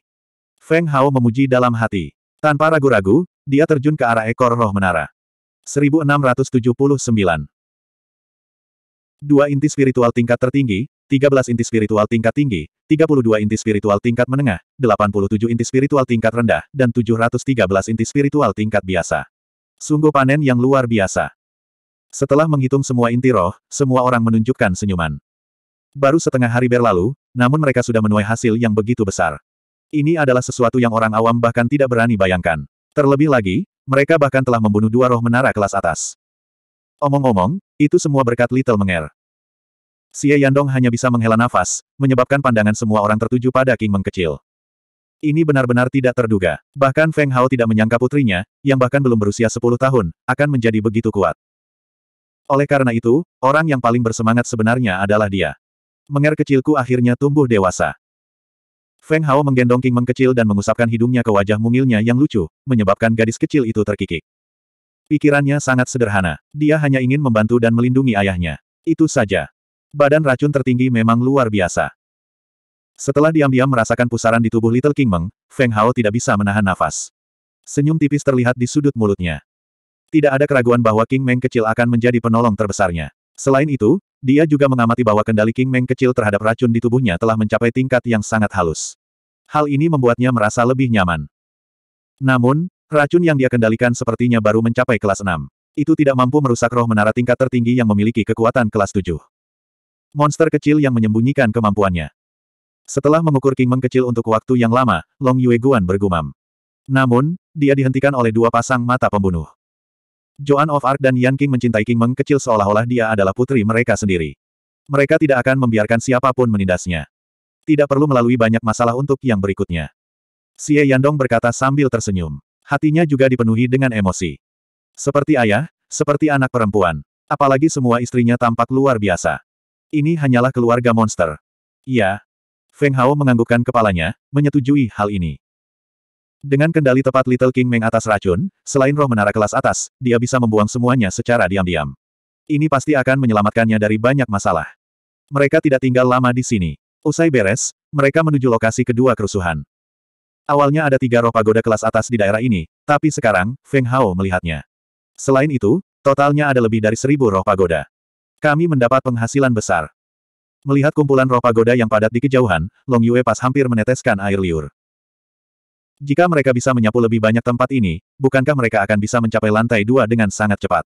Feng Hao memuji dalam hati. Tanpa ragu-ragu, dia terjun ke arah ekor roh menara. 1679 Dua inti spiritual tingkat tertinggi, 13 inti spiritual tingkat tinggi, 32 inti spiritual tingkat menengah, 87 inti spiritual tingkat rendah, dan 713 inti spiritual tingkat biasa. Sungguh panen yang luar biasa. Setelah menghitung semua inti roh, semua orang menunjukkan senyuman. Baru setengah hari berlalu, namun mereka sudah menuai hasil yang begitu besar. Ini adalah sesuatu yang orang awam bahkan tidak berani bayangkan. Terlebih lagi, mereka bahkan telah membunuh dua roh menara kelas atas. Omong-omong, itu semua berkat Little Menger. Xie Yandong hanya bisa menghela nafas, menyebabkan pandangan semua orang tertuju pada King Meng kecil. Ini benar-benar tidak terduga. Bahkan Feng Hao tidak menyangka putrinya, yang bahkan belum berusia 10 tahun, akan menjadi begitu kuat. Oleh karena itu, orang yang paling bersemangat sebenarnya adalah dia. Menger kecilku akhirnya tumbuh dewasa. Feng Hao menggendong King Meng kecil dan mengusapkan hidungnya ke wajah mungilnya yang lucu, menyebabkan gadis kecil itu terkikik. Pikirannya sangat sederhana. Dia hanya ingin membantu dan melindungi ayahnya. Itu saja. Badan racun tertinggi memang luar biasa. Setelah diam-diam merasakan pusaran di tubuh Little King Meng, Feng Hao tidak bisa menahan nafas. Senyum tipis terlihat di sudut mulutnya. Tidak ada keraguan bahwa King Meng kecil akan menjadi penolong terbesarnya. Selain itu, dia juga mengamati bahwa kendali King Meng kecil terhadap racun di tubuhnya telah mencapai tingkat yang sangat halus. Hal ini membuatnya merasa lebih nyaman. Namun, racun yang dia kendalikan sepertinya baru mencapai kelas 6. Itu tidak mampu merusak roh menara tingkat tertinggi yang memiliki kekuatan kelas 7. Monster kecil yang menyembunyikan kemampuannya. Setelah mengukur King Meng kecil untuk waktu yang lama, Long Yue Guan bergumam. Namun, dia dihentikan oleh dua pasang mata pembunuh. Joan of Arc dan Yan King mencintai King Meng kecil seolah-olah dia adalah putri mereka sendiri. Mereka tidak akan membiarkan siapapun menindasnya. Tidak perlu melalui banyak masalah untuk yang berikutnya. Xie Yandong berkata sambil tersenyum. Hatinya juga dipenuhi dengan emosi. Seperti ayah, seperti anak perempuan. Apalagi semua istrinya tampak luar biasa. Ini hanyalah keluarga monster. Iya. Feng Hao menganggukkan kepalanya, menyetujui hal ini. Dengan kendali tepat Little King Meng atas racun, selain roh menara kelas atas, dia bisa membuang semuanya secara diam-diam. Ini pasti akan menyelamatkannya dari banyak masalah. Mereka tidak tinggal lama di sini. Usai beres, mereka menuju lokasi kedua kerusuhan. Awalnya ada tiga roh pagoda kelas atas di daerah ini, tapi sekarang, Feng Hao melihatnya. Selain itu, totalnya ada lebih dari seribu roh pagoda. Kami mendapat penghasilan besar. Melihat kumpulan roh pagoda yang padat di kejauhan, Long Yue pas hampir meneteskan air liur. Jika mereka bisa menyapu lebih banyak tempat ini, bukankah mereka akan bisa mencapai lantai dua dengan sangat cepat?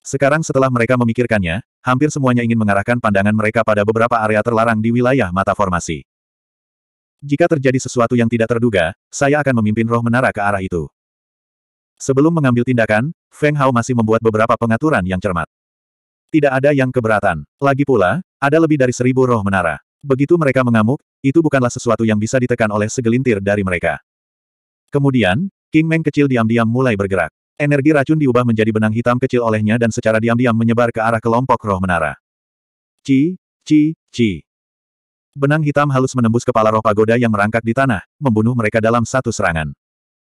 Sekarang setelah mereka memikirkannya, hampir semuanya ingin mengarahkan pandangan mereka pada beberapa area terlarang di wilayah mata formasi. Jika terjadi sesuatu yang tidak terduga, saya akan memimpin roh menara ke arah itu. Sebelum mengambil tindakan, Feng Hao masih membuat beberapa pengaturan yang cermat. Tidak ada yang keberatan. Lagi pula, ada lebih dari seribu roh menara. Begitu mereka mengamuk, itu bukanlah sesuatu yang bisa ditekan oleh segelintir dari mereka. Kemudian, King Meng kecil diam-diam mulai bergerak. Energi racun diubah menjadi benang hitam kecil olehnya dan secara diam-diam menyebar ke arah kelompok roh menara. Ci, ci, ci. Benang hitam halus menembus kepala roh pagoda yang merangkak di tanah, membunuh mereka dalam satu serangan.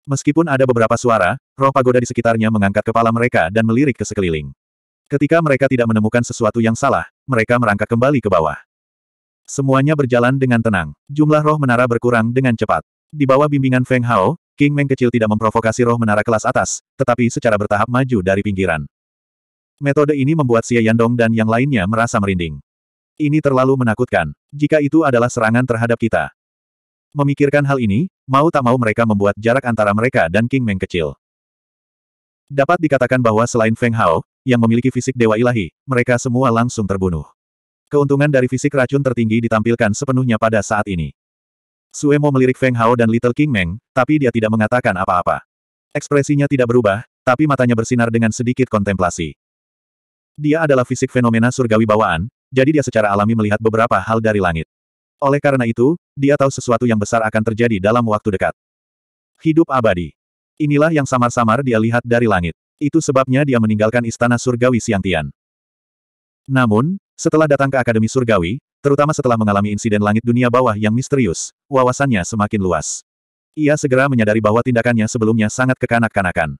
Meskipun ada beberapa suara, roh pagoda di sekitarnya mengangkat kepala mereka dan melirik ke sekeliling. Ketika mereka tidak menemukan sesuatu yang salah, mereka merangkak kembali ke bawah. Semuanya berjalan dengan tenang. Jumlah roh menara berkurang dengan cepat. Di bawah bimbingan Feng Hao, King Meng kecil tidak memprovokasi roh menara kelas atas, tetapi secara bertahap maju dari pinggiran. Metode ini membuat Xie Yandong dan yang lainnya merasa merinding. Ini terlalu menakutkan. Jika itu adalah serangan terhadap kita. Memikirkan hal ini, mau tak mau mereka membuat jarak antara mereka dan King Meng kecil. Dapat dikatakan bahwa selain Feng Hao, yang memiliki fisik dewa ilahi, mereka semua langsung terbunuh. Keuntungan dari fisik racun tertinggi ditampilkan sepenuhnya pada saat ini. Suemo melirik Feng Hao dan Little King Meng, tapi dia tidak mengatakan apa-apa. Ekspresinya tidak berubah, tapi matanya bersinar dengan sedikit kontemplasi. Dia adalah fisik fenomena surgawi bawaan, jadi dia secara alami melihat beberapa hal dari langit. Oleh karena itu, dia tahu sesuatu yang besar akan terjadi dalam waktu dekat. Hidup abadi. Inilah yang samar-samar dia lihat dari langit. Itu sebabnya dia meninggalkan istana surgawi Siang Tian. Namun, setelah datang ke Akademi Surgawi, terutama setelah mengalami insiden langit dunia bawah yang misterius, wawasannya semakin luas. Ia segera menyadari bahwa tindakannya sebelumnya sangat kekanak-kanakan.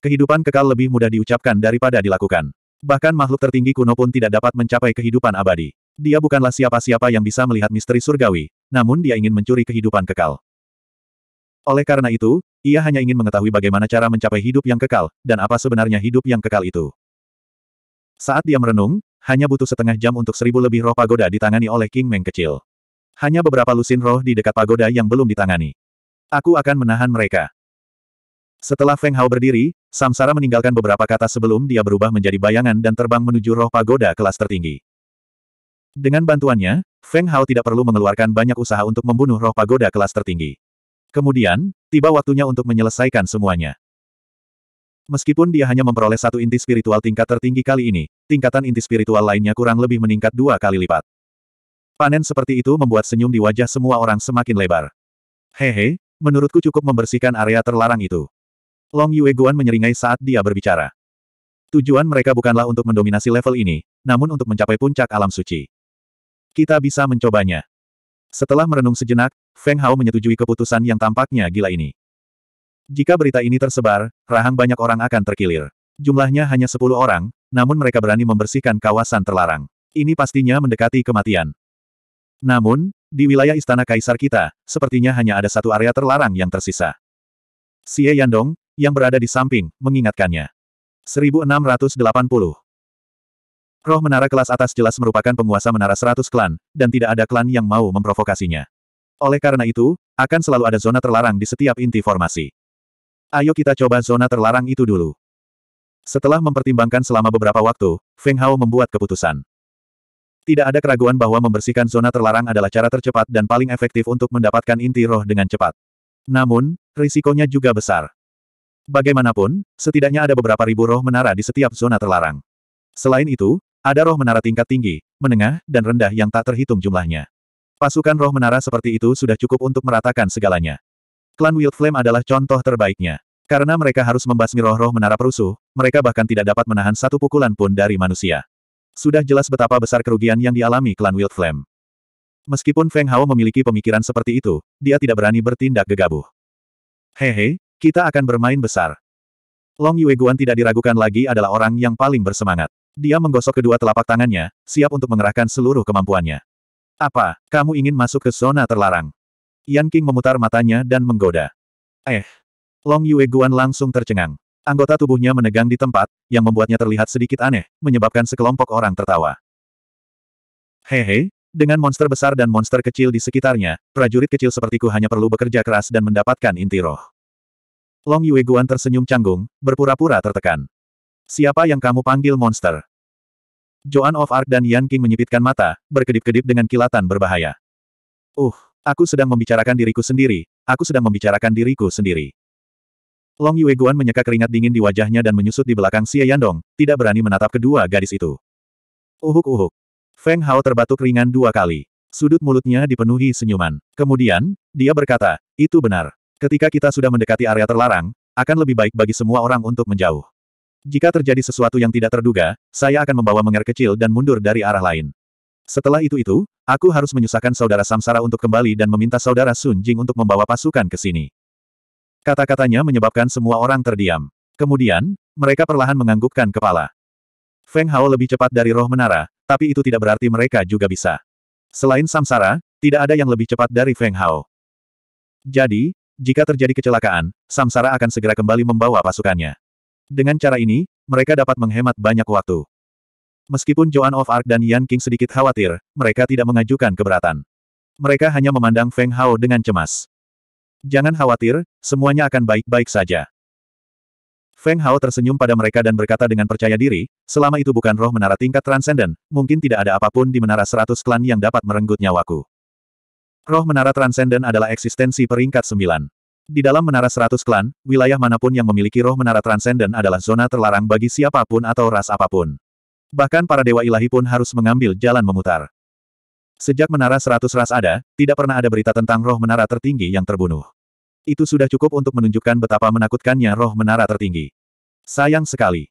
Kehidupan kekal lebih mudah diucapkan daripada dilakukan. Bahkan makhluk tertinggi kuno pun tidak dapat mencapai kehidupan abadi. Dia bukanlah siapa-siapa yang bisa melihat misteri surgawi, namun dia ingin mencuri kehidupan kekal. Oleh karena itu, ia hanya ingin mengetahui bagaimana cara mencapai hidup yang kekal, dan apa sebenarnya hidup yang kekal itu. Saat dia merenung, hanya butuh setengah jam untuk seribu lebih roh pagoda ditangani oleh King Meng kecil. Hanya beberapa lusin roh di dekat pagoda yang belum ditangani. Aku akan menahan mereka. Setelah Feng Hao berdiri, Samsara meninggalkan beberapa kata sebelum dia berubah menjadi bayangan dan terbang menuju roh pagoda kelas tertinggi. Dengan bantuannya, Feng Hao tidak perlu mengeluarkan banyak usaha untuk membunuh roh pagoda kelas tertinggi. Kemudian, tiba waktunya untuk menyelesaikan semuanya. Meskipun dia hanya memperoleh satu inti spiritual tingkat tertinggi kali ini, tingkatan inti spiritual lainnya kurang lebih meningkat dua kali lipat. Panen seperti itu membuat senyum di wajah semua orang semakin lebar. Hehe, menurutku cukup membersihkan area terlarang itu. Long Yue Guan menyeringai saat dia berbicara. Tujuan mereka bukanlah untuk mendominasi level ini, namun untuk mencapai puncak alam suci. Kita bisa mencobanya. Setelah merenung sejenak, Feng Hao menyetujui keputusan yang tampaknya gila ini. Jika berita ini tersebar, rahang banyak orang akan terkilir. Jumlahnya hanya sepuluh orang, namun mereka berani membersihkan kawasan terlarang. Ini pastinya mendekati kematian. Namun, di wilayah istana kaisar kita, sepertinya hanya ada satu area terlarang yang tersisa. Xie Yandong, yang berada di samping, mengingatkannya. 1680 Roh menara kelas atas jelas merupakan penguasa menara seratus klan, dan tidak ada klan yang mau memprovokasinya. Oleh karena itu, akan selalu ada zona terlarang di setiap inti formasi. Ayo kita coba zona terlarang itu dulu. Setelah mempertimbangkan selama beberapa waktu, Feng Hao membuat keputusan. Tidak ada keraguan bahwa membersihkan zona terlarang adalah cara tercepat dan paling efektif untuk mendapatkan inti roh dengan cepat. Namun, risikonya juga besar. Bagaimanapun, setidaknya ada beberapa ribu roh menara di setiap zona terlarang. Selain itu, ada roh menara tingkat tinggi, menengah, dan rendah yang tak terhitung jumlahnya. Pasukan roh menara seperti itu sudah cukup untuk meratakan segalanya. Klan Wild Flame adalah contoh terbaiknya. Karena mereka harus membasmi roh-roh menara perusuh, mereka bahkan tidak dapat menahan satu pukulan pun dari manusia. Sudah jelas betapa besar kerugian yang dialami klan Wild Flame. Meskipun Feng Hao memiliki pemikiran seperti itu, dia tidak berani bertindak gegabah. Hehe, kita akan bermain besar. Long Yueguan tidak diragukan lagi adalah orang yang paling bersemangat. Dia menggosok kedua telapak tangannya, siap untuk mengerahkan seluruh kemampuannya. Apa, kamu ingin masuk ke zona terlarang? Yan King memutar matanya dan menggoda. Eh. Long Yue Guan langsung tercengang. Anggota tubuhnya menegang di tempat, yang membuatnya terlihat sedikit aneh, menyebabkan sekelompok orang tertawa. Hehe, dengan monster besar dan monster kecil di sekitarnya, prajurit kecil sepertiku hanya perlu bekerja keras dan mendapatkan inti roh. Long Yue Guan tersenyum canggung, berpura-pura tertekan. Siapa yang kamu panggil monster? Joan of Arc dan Yan King menyipitkan mata, berkedip-kedip dengan kilatan berbahaya. Uh, Aku sedang membicarakan diriku sendiri, aku sedang membicarakan diriku sendiri. Long Yue Guan menyeka keringat dingin di wajahnya dan menyusut di belakang Xie Yandong, tidak berani menatap kedua gadis itu. Uhuk-uhuk. Feng Hao terbatuk ringan dua kali. Sudut mulutnya dipenuhi senyuman. Kemudian, dia berkata, itu benar. Ketika kita sudah mendekati area terlarang, akan lebih baik bagi semua orang untuk menjauh. Jika terjadi sesuatu yang tidak terduga, saya akan membawa mengar kecil dan mundur dari arah lain. Setelah itu-itu, aku harus menyusahkan saudara Samsara untuk kembali dan meminta saudara Sun Jing untuk membawa pasukan ke sini. Kata-katanya menyebabkan semua orang terdiam. Kemudian, mereka perlahan menganggukkan kepala. Feng Hao lebih cepat dari roh menara, tapi itu tidak berarti mereka juga bisa. Selain Samsara, tidak ada yang lebih cepat dari Feng Hao. Jadi, jika terjadi kecelakaan, Samsara akan segera kembali membawa pasukannya. Dengan cara ini, mereka dapat menghemat banyak waktu. Meskipun Joan of Arc dan Yan King sedikit khawatir, mereka tidak mengajukan keberatan. Mereka hanya memandang Feng Hao dengan cemas. Jangan khawatir, semuanya akan baik-baik saja. Feng Hao tersenyum pada mereka dan berkata dengan percaya diri, selama itu bukan roh menara tingkat transenden, mungkin tidak ada apapun di menara seratus klan yang dapat merenggut nyawaku. Roh menara transenden adalah eksistensi peringkat sembilan. Di dalam menara seratus klan, wilayah manapun yang memiliki roh menara transenden adalah zona terlarang bagi siapapun atau ras apapun. Bahkan para dewa ilahi pun harus mengambil jalan memutar. Sejak menara seratus ras ada, tidak pernah ada berita tentang roh menara tertinggi yang terbunuh. Itu sudah cukup untuk menunjukkan betapa menakutkannya roh menara tertinggi. Sayang sekali.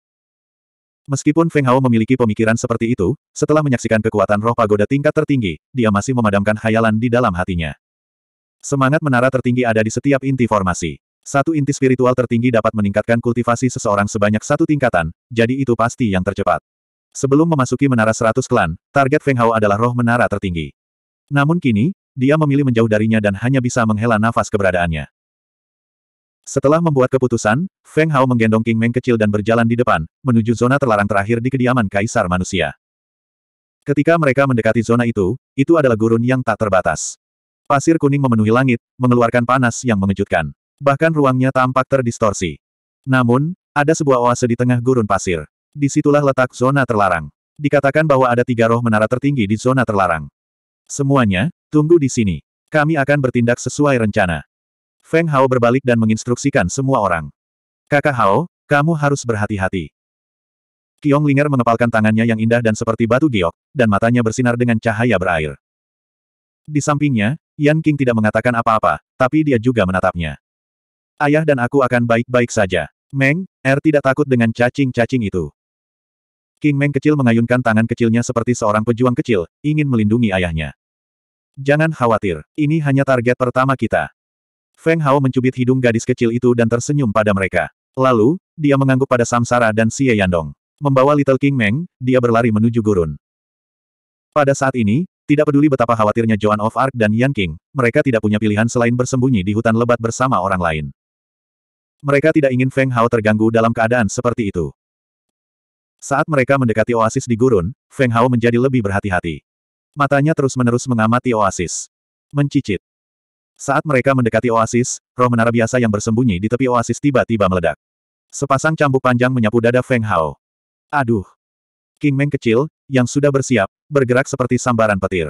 Meskipun Feng Hao memiliki pemikiran seperti itu, setelah menyaksikan kekuatan roh pagoda tingkat tertinggi, dia masih memadamkan khayalan di dalam hatinya. Semangat menara tertinggi ada di setiap inti formasi. Satu inti spiritual tertinggi dapat meningkatkan kultivasi seseorang sebanyak satu tingkatan, jadi itu pasti yang tercepat. Sebelum memasuki menara seratus klan, target Feng Hao adalah roh menara tertinggi. Namun kini, dia memilih menjauh darinya dan hanya bisa menghela nafas keberadaannya. Setelah membuat keputusan, Feng Hao menggendong King Meng kecil dan berjalan di depan, menuju zona terlarang terakhir di kediaman Kaisar Manusia. Ketika mereka mendekati zona itu, itu adalah gurun yang tak terbatas. Pasir kuning memenuhi langit, mengeluarkan panas yang mengejutkan. Bahkan ruangnya tampak terdistorsi. Namun, ada sebuah oase di tengah gurun pasir. Disitulah letak zona terlarang. Dikatakan bahwa ada tiga roh menara tertinggi di zona terlarang. Semuanya, tunggu di sini. Kami akan bertindak sesuai rencana. Feng Hao berbalik dan menginstruksikan semua orang. Kakak Hao, kamu harus berhati-hati. Kiong Linger mengepalkan tangannya yang indah dan seperti batu giok, dan matanya bersinar dengan cahaya berair. Di sampingnya, Yan King tidak mengatakan apa-apa, tapi dia juga menatapnya. Ayah dan aku akan baik-baik saja. Meng, Er tidak takut dengan cacing-cacing itu. King Meng kecil mengayunkan tangan kecilnya seperti seorang pejuang kecil, ingin melindungi ayahnya. Jangan khawatir, ini hanya target pertama kita. Feng Hao mencubit hidung gadis kecil itu dan tersenyum pada mereka. Lalu, dia mengangguk pada Samsara dan Xie Yandong. Membawa Little King Meng, dia berlari menuju gurun. Pada saat ini, tidak peduli betapa khawatirnya Joan of Arc dan Yan King, mereka tidak punya pilihan selain bersembunyi di hutan lebat bersama orang lain. Mereka tidak ingin Feng Hao terganggu dalam keadaan seperti itu. Saat mereka mendekati oasis di gurun, Feng Hao menjadi lebih berhati-hati. Matanya terus-menerus mengamati oasis. Mencicit. Saat mereka mendekati oasis, roh menara biasa yang bersembunyi di tepi oasis tiba-tiba meledak. Sepasang cambuk panjang menyapu dada Feng Hao. Aduh! King Meng kecil, yang sudah bersiap, bergerak seperti sambaran petir.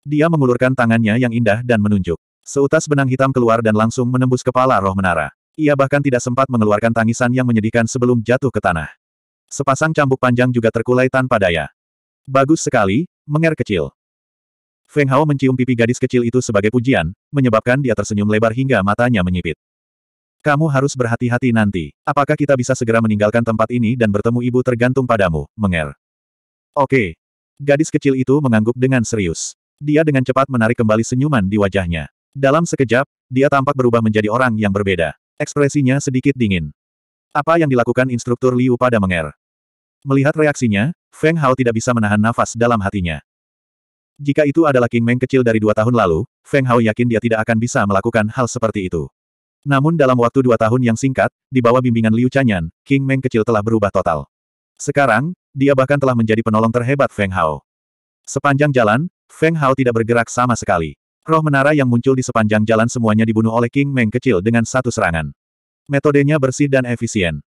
Dia mengulurkan tangannya yang indah dan menunjuk. Seutas benang hitam keluar dan langsung menembus kepala roh menara. Ia bahkan tidak sempat mengeluarkan tangisan yang menyedihkan sebelum jatuh ke tanah. Sepasang cambuk panjang juga terkulai tanpa daya. Bagus sekali, menger kecil. Feng Hao mencium pipi gadis kecil itu sebagai pujian, menyebabkan dia tersenyum lebar hingga matanya menyipit. Kamu harus berhati-hati nanti. Apakah kita bisa segera meninggalkan tempat ini dan bertemu ibu tergantung padamu, Menger? Oke. Gadis kecil itu mengangguk dengan serius. Dia dengan cepat menarik kembali senyuman di wajahnya. Dalam sekejap, dia tampak berubah menjadi orang yang berbeda. Ekspresinya sedikit dingin. Apa yang dilakukan instruktur Liu pada Menger? Melihat reaksinya, Feng Hao tidak bisa menahan nafas dalam hatinya. Jika itu adalah King Meng kecil dari dua tahun lalu, Feng Hao yakin dia tidak akan bisa melakukan hal seperti itu. Namun dalam waktu dua tahun yang singkat, di bawah bimbingan Liu Chanyan, King Meng kecil telah berubah total. Sekarang, dia bahkan telah menjadi penolong terhebat Feng Hao. Sepanjang jalan, Feng Hao tidak bergerak sama sekali. Roh menara yang muncul di sepanjang jalan semuanya dibunuh oleh King Meng kecil dengan satu serangan. Metodenya bersih dan efisien.